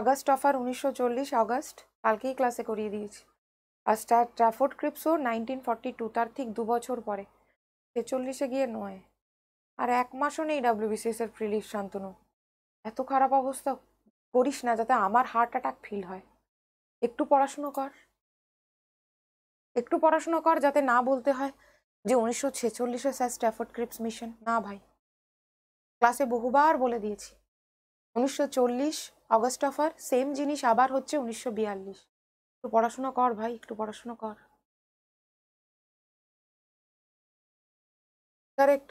আগস্ট অফার উনিশশো চল্লিশ আগস্ট কালকেই ক্লাসে করিয়ে দিয়েছি আর স্টার ট্রাফোর্ড ক্রিপসও নাইনটিন ফর্টি টু তার ঠিক দু বছর পরে ছেচল্লিশে গিয়ে নয় আর এক মাসও নেই ডাব্লিউবিসিএস এর প্রিলির শান্তনু এত খারাপ অবস্থা করিস না যাতে আমার হার্ট অ্যাটাক ফিল হয় একটু পড়াশুনো কর একটু পড়াশুনো কর যাতে না বলতে হয় যে উনিশশো ছেচল্লিশে স্যার স্ট্যাফোর্ড ক্রিপস মিশন না ভাই ক্লাসে বহুবার বলে দিয়েছি উনিশশো চল্লিশ অগস্ট অফার সেম জিনিস আবার হচ্ছে উনিশশো বিয়াল্লিশ একটু পড়াশুনো কর ভাই একটু পড়াশুনো কর কারেক্ট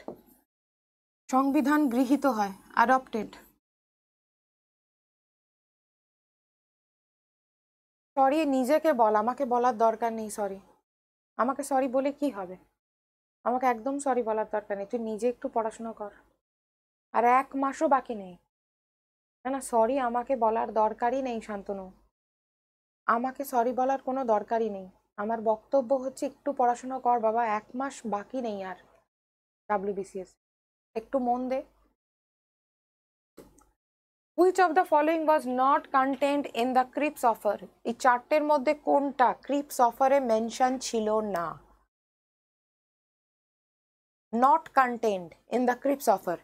সংবিধান গৃহীত হয় অ্যাডপ্টেড সরি নিজেকে বল আমাকে বলার দরকার নেই সরি আমাকে সরি বলে কি হবে আমাকে একদম সরি বলার দরকার নেই তুই নিজে একটু পড়াশোনা কর আর এক মাসও বাকি নেই না না সরি আমাকে বলার দরকারই নেই শান্তনু আমাকে সরি বলার কোনো দরকারই নেই আমার বক্তব্য হচ্ছে একটু পড়াশুনো কর বাবা এক মাস বাকি নেই আর ডাব্লিউবিসিএস একটু মন দে which of the following was not contained in the crips offer ei charter moddhe kon ta crips offer e mention chilo na not contained in the crips offer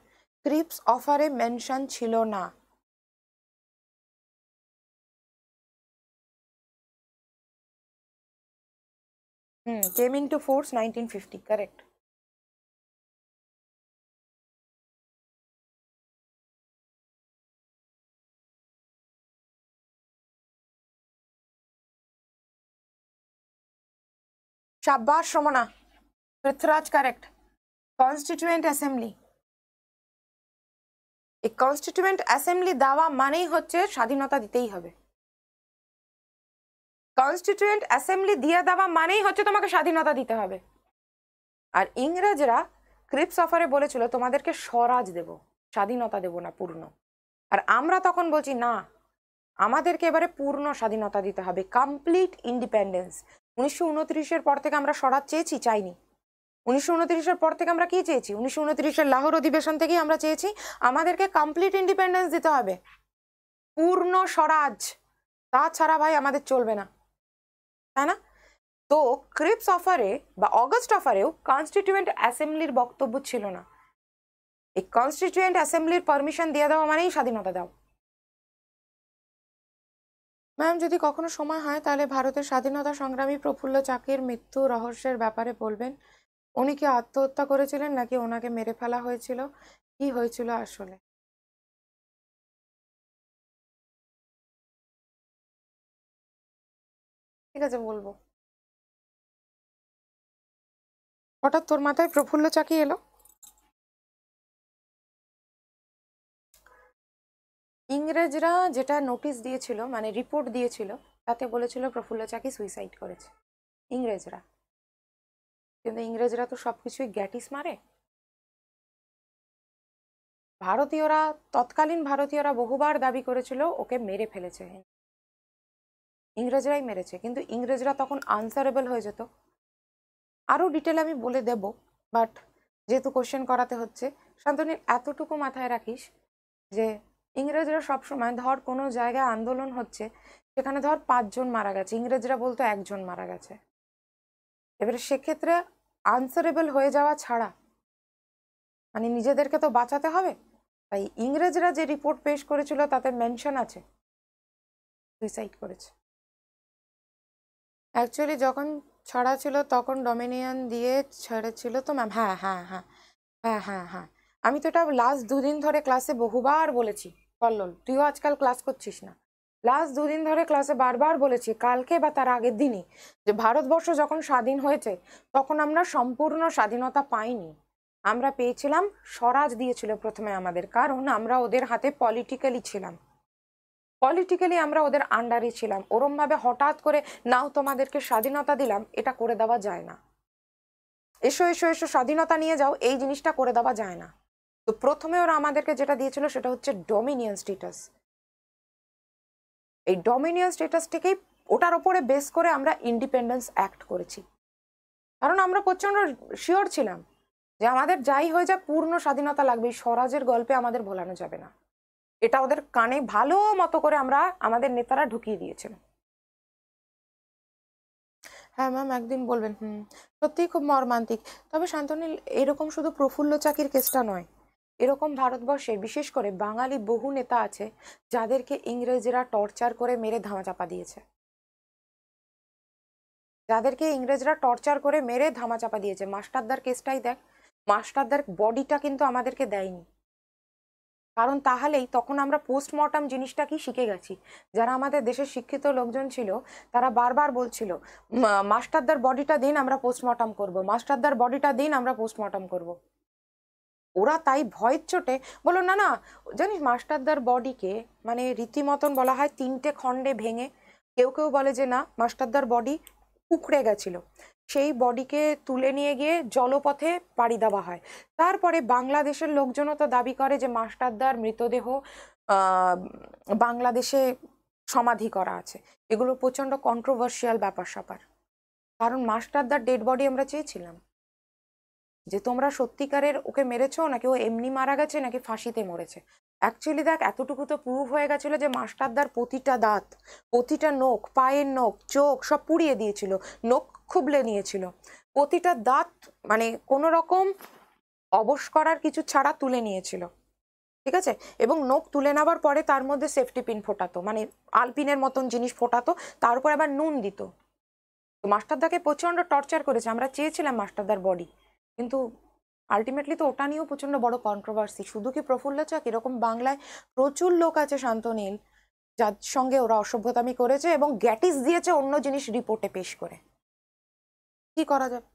crips offer e mention chilo hmm, na came into force 1950 correct Shabash Ramana. Prithviraj correct. Constituent Assembly. এই কনস্টিটিউয়েন্ট অ্যাসেম্বলি দেওয়া মানেই হচ্ছে স্বাধীনতা দিতেই হবে কনস্টিটিউয়েন্ট অ্যাসেম্বলি দিয়ে দেওয়া মানেই হচ্ছে তোমাকে স্বাধীনতা দিতে হবে আর ইংরেজরা ক্রিপস অফারে বলেছিল তোমাদেরকে স্বরাজ দেব স্বাধীনতা দেব না পূর্ণ আর আমরা তখন বলছি না আমাদেরকে এবারে পূর্ণ স্বাধীনতা দিতে হবে কমপ্লিট ইন্ডিপেন্ডেন্স উনিশশো উনত্রিশের পর থেকে আমরা স্বরাজ চেয়েছি চাইনি উনিশশো উনত্রিশের পর থেকে আমরা কি চেয়েছি উনিশশো উনত্রিশের লাহোর অধিবেশন থেকেই আমরা চেয়েছি আমাদেরকে কমপ্লিট ইন্ডিপেন্ডেন্স দিতে হবে পূর্ণ স্বরাজ তাছাড়া ভাই আমাদের চলবে না তাই না তো ক্রিপস অফারে বা অগস্ট অফারেও কনস্টিটিউয়েন্ট অ্যাসেম্বলির বক্তব্য ছিল না এই কনস্টিটিউয়েন্ট অ্যাসেম্বলির পারমিশন দিয়ে দেওয়া মানেই স্বাধীনতা দেওয়া ম্যাম যদি কখনো সময় হয় তাহলে ভারতের স্বাধীনতা সংগ্রামী প্রফুল্ল চাকির মৃত্যু রহস্যের ব্যাপারে বলবেন উনি কি আত্মহত্যা করেছিলেন নাকি ওনাকে মেরে ফেলা হয়েছিল কি হয়েছিল আসলে ঠিক আছে বলবো হঠাৎ তোর মাথায় প্রফুল্ল চাকি এলো ইংরেজরা যেটা নোটিশ দিয়েছিল মানে রিপোর্ট দিয়েছিল তাতে বলেছিল প্রফুল্ল চাকি সুইসাইড করেছে ইংরেজরা কিন্তু ইংরেজরা তো সব কিছুই গ্যাটিস মারে ভারতীয়রা তৎকালীন ভারতীয়রা বহুবার দাবি করেছিল ওকে মেরে ফেলেছে ইংরেজরাই মেরেছে কিন্তু ইংরেজরা তখন আনসারেবল হয়ে যেত আরও ডিটেল আমি বলে দেব বাট যেহেতু কোশ্চেন করাতে হচ্ছে শান্তনীর এতটুকু মাথায় রাখিস যে ইংরেজরা সবসময় ধর কোনো জায়গায় আন্দোলন হচ্ছে সেখানে ধর পাঁচজন মারা গেছে ইংরেজরা বলতো একজন মারা গেছে এবারে সেক্ষেত্রে আনসারেবল হয়ে যাওয়া ছাড়া মানে নিজেদেরকে তো বাঁচাতে হবে তাই ইংরেজরা যে রিপোর্ট পেশ করেছিল তাতে মেনশন আছে সুইসাইড করেছে অ্যাকচুয়ালি যখন ছাড়া ছিল তখন ডমিনিয়ন দিয়ে ছেড়েছিল তো ম্যাম হ্যাঁ হ্যাঁ হ্যাঁ হ্যাঁ হ্যাঁ হ্যাঁ আমি তো এটা লাস্ট দুদিন ধরে ক্লাসে বহুবার বলেছি কল্লোল তুইও আজকাল ক্লাস করছিস না লাস্ট দুদিন ধরে ক্লাসে বারবার বলেছি কালকে বা তার আগের দিনই যে ভারতবর্ষ যখন স্বাধীন হয়েছে তখন আমরা সম্পূর্ণ স্বাধীনতা পাইনি আমরা পেয়েছিলাম স্বরাজ দিয়েছিল প্রথমে আমাদের কারণ আমরা ওদের হাতে পলিটিক্যালি ছিলাম পলিটিক্যালি আমরা ওদের আন্ডারে ছিলাম ওরমভাবে হঠাৎ করে নাও তোমাদেরকে স্বাধীনতা দিলাম এটা করে দেওয়া যায় না এসো এসো এসো স্বাধীনতা নিয়ে যাও এই জিনিসটা করে দেওয়া যায় না তো প্রথমে ওরা আমাদেরকে যেটা দিয়েছিল সেটা হচ্ছে ডমিনিয়ন স্টেটাস এই ডমিনিয়ন স্টেটাস থেকেই ওটার ওপরে বেস করে আমরা ইন্ডিপেন্ডেন্স অ্যাক্ট করেছি কারণ আমরা প্রচণ্ড শিওর ছিলাম যে আমাদের যাই হয়ে যাক পূর্ণ স্বাধীনতা লাগবে স্বরাজের গল্পে আমাদের ভোলানো যাবে না এটা ওদের কানে ভালো মতো করে আমরা আমাদের নেতারা ঢুকিয়ে দিয়েছিল হ্যাঁ ম্যাম একদিন বলবেন হুম সত্যিই খুব মর্মান্তিক তবে শান্তনীল এরকম শুধু প্রফুল্ল চাকির কেসটা নয় এরকম ভারতবর্ষে বিশেষ করে বাঙালি বহু নেতা আছে যাদেরকে ইংরেজরা টর্চার করে মেরে ধামাচাপা দিয়েছে যাদেরকে ইংরেজরা টর্চার করে মেরে ধামাচাপা দিয়েছে মাস্টারদার কেসটাই দেখ মাস্টারদার বডিটা কিন্তু আমাদেরকে দেয়নি কারণ তাহলেই তখন আমরা পোস্টমর্টম জিনিসটা কি শিখে গেছি যারা আমাদের দেশের শিক্ষিত লোকজন ছিল তারা বারবার বলছিল মাস্টারদার বডিটা দিন আমরা পোস্টমর্টম করব মাস্টারদার বডিটা দিন আমরা পোস্টমর্টম করব ওরা তাই ভয়ের চোটে বলো না না জানিস মাস্টারদার বডিকে মানে রীতিমতন বলা হয় তিনটে খণ্ডে ভেঙে কেউ কেউ বলে যে না মাস্টারদার বডি উকড়ে গেছিল সেই বডিকে তুলে নিয়ে গিয়ে জলপথে পাড়ি দেওয়া হয় তারপরে বাংলাদেশের লোকজনও তো দাবি করে যে মাস্টারদার মৃতদেহ বাংলাদেশে সমাধি করা আছে এগুলো প্রচণ্ড কন্ট্রোভার্সিয়াল ব্যাপার স্যাপার কারণ মাস্টারদার ডেড বডি আমরা চেয়েছিলাম যে তোমরা সত্যিকারের ওকে মেরেছো নাকি ও এমনি মারা গেছে নাকি ফাঁসিতে মরেছে অ্যাকচুয়ালি দেখ এতটুকু তো প্রুভ হয়ে গেছিলো যে মাস্টারদার প্রতিটা দাঁত প্রতিটা নখ পায়ের নখ চোখ সব পুড়িয়ে দিয়েছিল নখ খুবলে নিয়েছিল প্রতিটা দাঁত মানে কোনো রকম অবশ করার কিছু ছাড়া তুলে নিয়েছিল ঠিক আছে এবং নখ তুলে নেওয়ার পরে তার মধ্যে সেফটি পিন ফোটাতো মানে আলপিনের মতন জিনিস ফোটাতো তারপর আবার নুন দিত মাস্টারদাকে প্রচণ্ড টর্চার করেছে আমরা চেয়েছিলাম মাস্টারদার বডি কিন্তু আলটিমেটলি তো ওটা নিয়েও প্রচণ্ড বড় কন্ট্রোভার্সি শুধু কি প্রফুল্ল চাক এরকম বাংলায় প্রচুর লোক আছে শান্তনীল যার সঙ্গে ওরা অসভ্যতামি করেছে এবং গ্যাটিস দিয়েছে অন্য জিনিস রিপোর্টে পেশ করে কি করা যাবে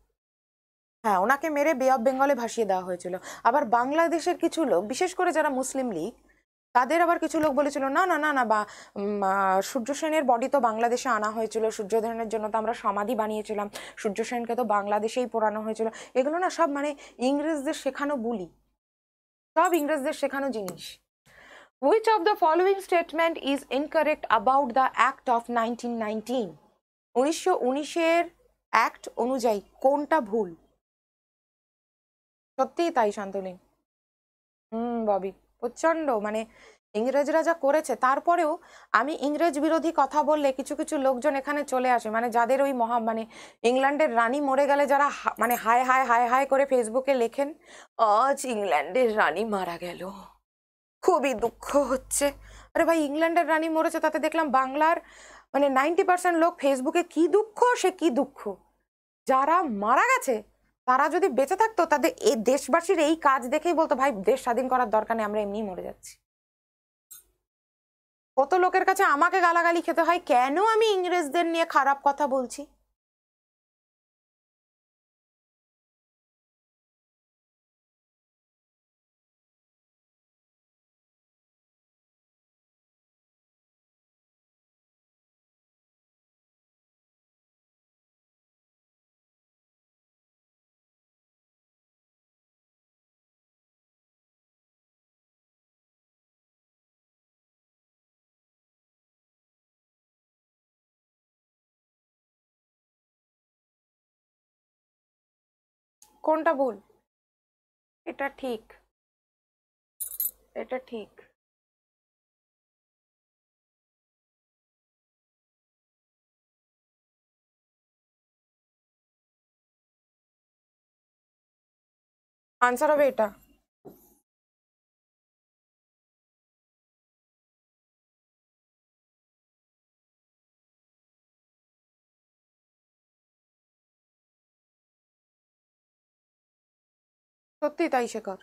হ্যাঁ ওনাকে মেরে বে অফ বেঙ্গলে ভাসিয়ে দেওয়া হয়েছিল আবার বাংলাদেশের কিছু লোক বিশেষ করে যারা মুসলিম লীগ তাদের আবার কিছু লোক বলেছিল না না না না বা সূর্য সেনের বডি তো বাংলাদেশে আনা হয়েছিল সূর্য জন্য তো আমরা সমাধি বানিয়েছিলাম সূর্য সেনকে তো বাংলাদেশেই পোড়ানো হয়েছিল এগুলো না সব মানে ইংরেজদের শেখানো বুলি সব ইংরেজদের শেখানো জিনিস of the following statement is incorrect about the act of nineteen nineteen উনিশশো উনিশের অ্যাক্ট অনুযায়ী কোনটা ভুল সত্যিই তাই শান্তলিন হুম ববি প্রচণ্ড মানে ইংরেজরা যা করেছে তারপরেও আমি ইংরেজ বিরোধী কথা বললে কিছু কিছু লোকজন এখানে চলে আসে মানে যাদের ওই মহা মানে ইংল্যান্ডের রানী মরে গেলে যারা মানে হায় হায় হায় হায় করে ফেসবুকে লেখেন আজ ইংল্যান্ডের রানী মারা গেল খুবই দুঃখ হচ্ছে আরে ভাই ইংল্যান্ডের রানী মরেছে তাতে দেখলাম বাংলার মানে নাইনটি পার্সেন্ট লোক ফেসবুকে কি দুঃখ সে কি দুঃখ যারা মারা গেছে তারা যদি বেঁচে থাকতো তাদের এই দেশবাসীর এই কাজ দেখেই বলতো ভাই দেশ স্বাধীন করার দরকার নেই আমরা এমনি মরে যাচ্ছি কত লোকের কাছে আমাকে গালাগালি খেতে হয় কেন আমি ইংরেজদের নিয়ে খারাপ কথা বলছি কোনটা ভুল এটা ঠিক এটা ঠিক आंसर হবে এটা সত্যি তাই শেখর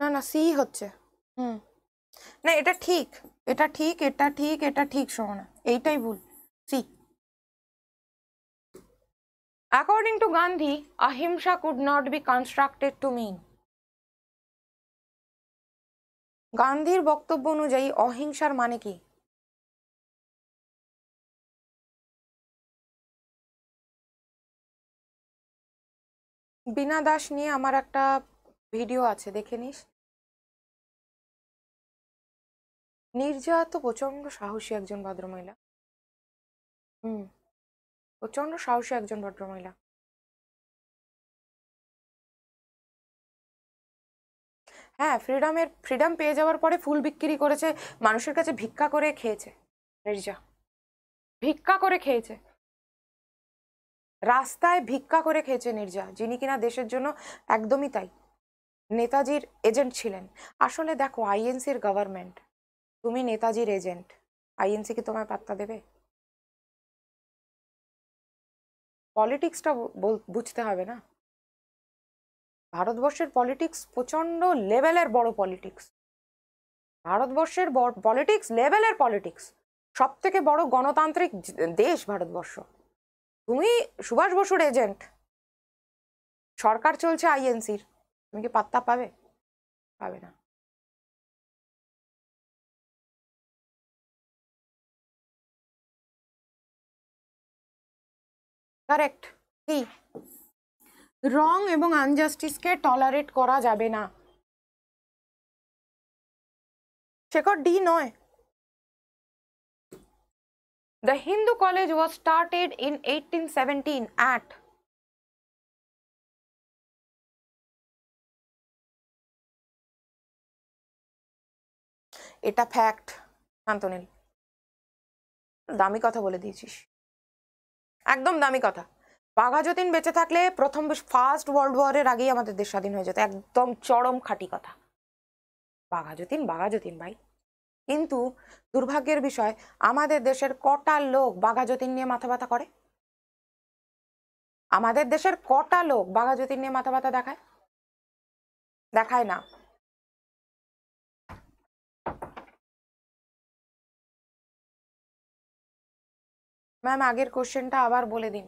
না না সি হচ্ছে হুম না এটা ঠিক এটা ঠিক এটা ঠিক এটা ঠিক শোনা এইটাই ভুল C according to Gandhi ahimsa could not be constructed to mean গান্ধীর বক্তব্য অনুযায়ী অহিংসার মানে কি বিনা দাস নিয়ে আমার একটা ভিডিও আছে দেখে নিস নির্জা তো প্রচণ্ড সাহসী একজন ভদ্রমহিলা হুম প্রচণ্ড সাহসী একজন ভদ্রমহিলা হ্যাঁ ফ্রিডামের ফ্রিডাম পেয়ে যাওয়ার পরে ফুল বিক্রি করেছে মানুষের কাছে ভিক্ষা করে খেয়েছে নির্জা ভিক্ষা করে খেয়েছে রাস্তায় ভিক্ষা করে খেয়েছে নির্জা যিনি কিনা দেশের জন্য একদমই তাই নেতাজির এজেন্ট ছিলেন আসলে দেখো আইএনসির গভর্নমেন্ট তুমি নেতাজির এজেন্ট আইএনসি কি তোমায় পাত্তা দেবে পলিটিক্সটা বুঝতে হবে না ভারতবর্ষের পলিটিক্স প্রচণ্ড লেভেলের বড় পলিটিক্স ভারতবর্ষের পলিটিক্স লেভেলের পলিটিক্স সব থেকে বড় গণতান্ত্রিক দেশ ভারতবর্ষ তুমি সুভাষ বসুর এজেন্ট সরকার চলছে আইএনসির তুমি কি পাত্তা পাবে পাবে না কারেক্ট কি রং এবং আনজাস্টিসকে টলারেট করা যাবে না শেখর ডি নয় The Hindu College was started in 1817 at এটা ফ্যাক্ট শান্তনীল দামি কথা বলে দিয়েছিস একদম দামি কথা বাঘা যতীন বেঁচে থাকলে প্রথম ফার্স্ট ওয়ার্ল্ড ওয়ারের আগেই আমাদের দেশ স্বাধীন হয়ে যেত একদম চরম খাঁটি কথা বাঘা যতীন বাঘা যতীন ভাই কিন্তু দুর্ভাগ্যের বিষয় আমাদের দেশের কটা লোক বাঘা যতীন নিয়ে মাথা ব্যথা করে আমাদের দেশের কটা লোক বাঘা যতীন নিয়ে মাথা ব্যথা দেখায় দেখায় না ম্যাম আগের কোশ্চেনটা আবার বলে দিন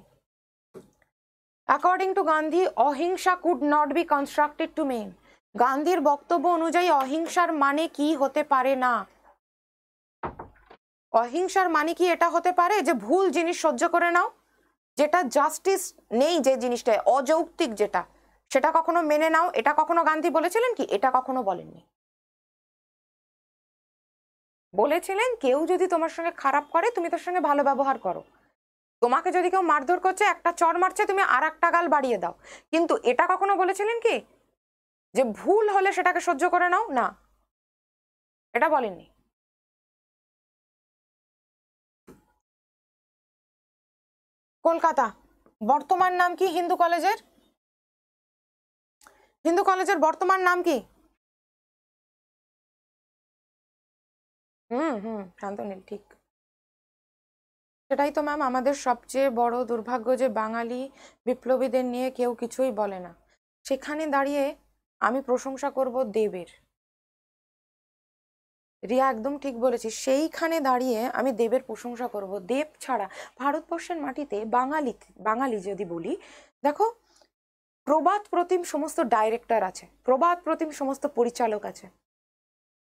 according to Gandhi ahimsa could not be constructed to mean গান্ধীর বক্তব্য অনুযায়ী অহিংসার মানে কি হতে পারে না অহিংসার মানে কি এটা হতে পারে যে ভুল জিনিস সহ্য করে নাও যেটা জাস্টিস নেই যে জিনিসটা অযৌক্তিক যেটা সেটা কখনো মেনে নাও এটা কখনো গান্ধী বলেছিলেন কি এটা কখনো বলেননি বলেছিলেন কেউ যদি তোমার সঙ্গে খারাপ করে তুমি তার সঙ্গে ভালো ব্যবহার করো তোমাকে যদি কেউ মারধর করছে একটা চর মারছে তুমি আর একটা গাল বাড়িয়ে দাও কিন্তু এটা কখনো বলেছিলেন কি যে ভুল হলে সেটাকে সহ্য করে নাও না এটা বলেননি কলকাতা বর্তমান নাম কি হিন্দু কলেজের হিন্দু কলেজের বর্তমান নাম কি হুম হুম শান্ত নীল ঠিক সেটাই তো ম্যাম আমাদের সবচেয়ে বড় দুর্ভাগ্য যে বাঙালি বিপ্লবীদের নিয়ে কেউ কিছুই বলে না সেখানে দাঁড়িয়ে আমি প্রশংসা করব দেবের রিয়া একদম ঠিক বলেছিস সেইখানে দাঁড়িয়ে আমি দেবের প্রশংসা করব দেব ছাড়া ভারতবর্ষের মাটিতে বাঙালি বাঙালি যদি বলি দেখো প্রবাদ প্রতিম সমস্ত ডাইরেক্টর আছে প্রবাদ প্রতিম সমস্ত পরিচালক আছে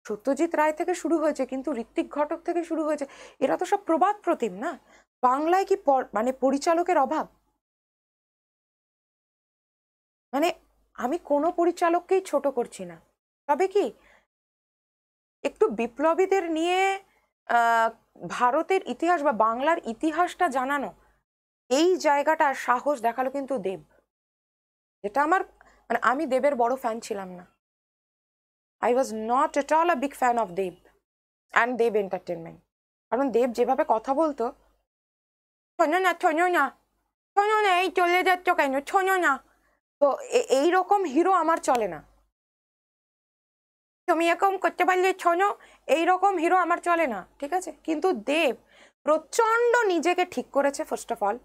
সত্যজিৎ রায় থেকে শুরু হয়েছে কিন্তু ঋত্বিক ঘটক থেকে শুরু হয়েছে এরা তো সব প্রবাদ প্রতিম না বাংলায় কি মানে পরিচালকের অভাব মানে আমি কোনো পরিচালককেই ছোট করছি না তবে কি একটু বিপ্লবীদের নিয়ে ভারতের ইতিহাস বা বাংলার ইতিহাসটা জানানো এই জায়গাটা সাহস দেখালো কিন্তু দেব যেটা আমার মানে আমি দেবের বড় ফ্যান ছিলাম না I was not at all a big fan of Dev and Dev entertainment কারণ দেব যেভাবে কথা বলতো ছোনো না ছোনো না ছোনো না এই চলে যাচ্ছ কেন ছোনো না তো এই রকম হিরো আমার চলে না তুমি এরকম করতে পারলে ছনো এইরকম হিরো আমার চলে না ঠিক আছে কিন্তু দেব প্রচণ্ড নিজেকে ঠিক করেছে ফার্স্ট অফ অল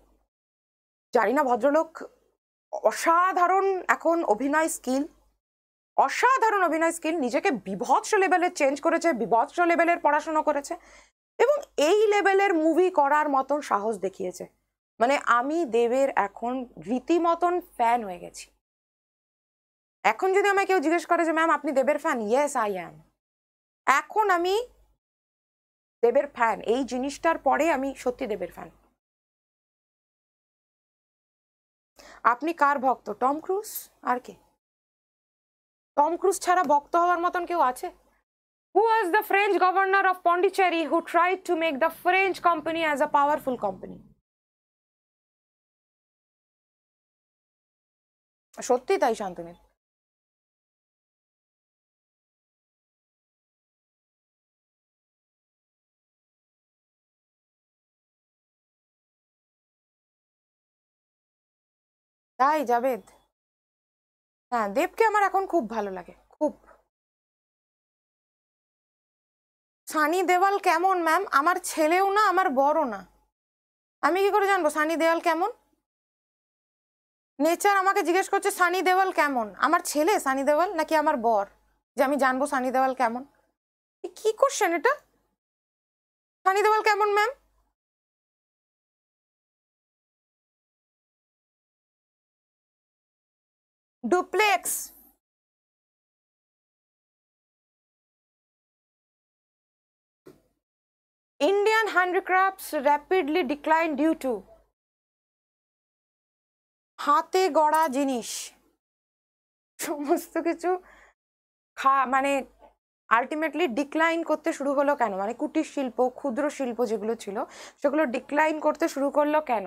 জানি না ভদ্রলোক অসাধারণ এখন অভিনয় স্কিল অসাধারণ অভিনয় স্কিল নিজেকে বিভৎস লেভেলের চেঞ্জ করেছে বিভৎস লেভেলের পড়াশোনা করেছে এবং এই লেভেলের মুভি করার মতন সাহস দেখিয়েছে মানে আমি দেবের এখন রীতিমতন ফ্যান হয়ে গেছি এখন যদি আমায় কেউ জিজ্ঞেস করে যে ম্যাম আপনি দেবের ফ্যান ইয়েস আই অ্যাম এখন আমি দেবের ফ্যান এই জিনিসটার পরে আমি সত্যি দেবের ফ্যান আপনি কার ভক্ত টম ক্রুজ আর কে টম ক্রুজ ছাড়া ভক্ত হওয়ার মতন কেউ আছে who was the French governor of Pondicherry who try to make the French company as a powerful company সত্যি তাই শান্তনীল তাই জাবেদ হ্যাঁ দেবকে আমার এখন খুব ভালো লাগে খুব সানি দেওয়াল কেমন ম্যাম আমার ছেলেও না আমার বড় না আমি কি করে জানবো সানি দেওয়াল কেমন নেচার আমাকে জিজ্ঞেস করছে সানি দেওয়াল কেমন আমার ছেলে সানি দেওয়াল নাকি আমার বর যে আমি জানবো সানি দেওয়াল কেমন কি কোশ্চেন এটা সানি দেওয়াল কেমন ma'am Dupleix Indian handicrafts rapidly declined due to হাতে গড়া জিনিস সমস্ত কিছু খা মানে আলটিমেটলি ডিক্লাইন করতে শুরু হলো কেন মানে কুটির শিল্প ক্ষুদ্র শিল্প যেগুলো ছিল সেগুলো ডিক্লাইন করতে শুরু করলো কেন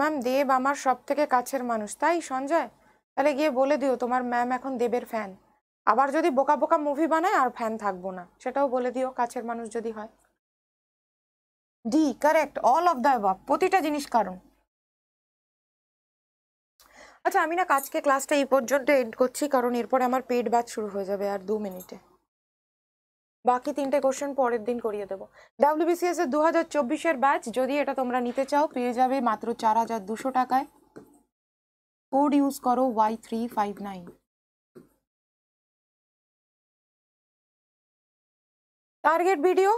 ম্যাম দেব আমার সব থেকে কাছের মানুষ তাই সঞ্জয় তাহলে গিয়ে বলে দিও তোমার ম্যাম এখন দেবের ফ্যান আবার যদি বোকা বোকা মুভি বানায় আর ফ্যান থাকবো না সেটাও বলে দিও কাছের মানুষ যদি হয় D correct all of the বাপ প্রতিটা জিনিস কারণ আচ্ছা আমি না কাজকে ক্লাসটা এই পর্যন্ত এন্ড করছি কারণ এরপরে আমার পেট বাদ শুরু হয়ে যাবে আর দু মিনিটে বাকি তিনটে কোশ্চেন পরের দিন করিয়ে দেবো ডাব্লিউবিসিএস এর দু হাজার চব্বিশের ব্যাচ যদি এটা তোমরা নিতে চাও পেয়ে যাবে মাত্র চার হাজার দুশো টাকায় কোড ইউজ করো Y three five nine target video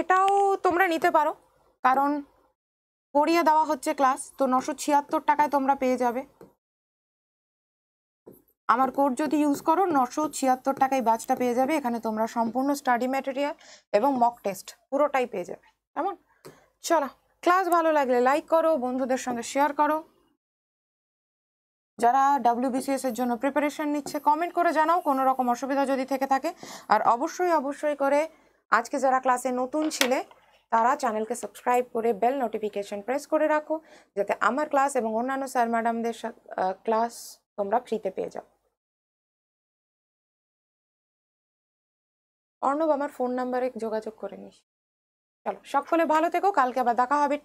এটাও তোমরা নিতে পারো কারণ করিয়ে দেওয়া হচ্ছে ক্লাস তো নশো ছিয়াত্তর টাকায় তোমরা পেয়ে যাবে আমার কোড যদি ইউজ করো নশো ছিয়াত্তর টাকায় বাজটা পেয়ে যাবে এখানে তোমরা সম্পূর্ণ স্টাডি ম্যাটেরিয়াল এবং মক টেস্ট পুরোটাই পেয়ে যাবে কেমন চলো ক্লাস ভালো লাগলে লাইক করো বন্ধুদের সঙ্গে শেয়ার করো যারা ডাব্লিউবিসিএস এর জন্য প্রিপারেশন নিচ্ছে কমেন্ট করে জানাও কোনো রকম অসুবিধা যদি থেকে থাকে আর অবশ্যই অবশ্যই করে আজকে যারা ক্লাসে নতুন ছিলে তারা চ্যানেলকে সাবস্ক্রাইব করে বেল নোটিফিকেশন প্রেস করে রাখো যাতে আমার ক্লাস এবং অন্যান্য স্যার ম্যাডামদের ক্লাস তোমরা ফ্রিতে পেয়ে যাও অর্ণব আমার ফোন নাম্বারে যোগাযোগ করে নিস চলো সকলে ভালো থেকো কালকে আবার দেখা হবে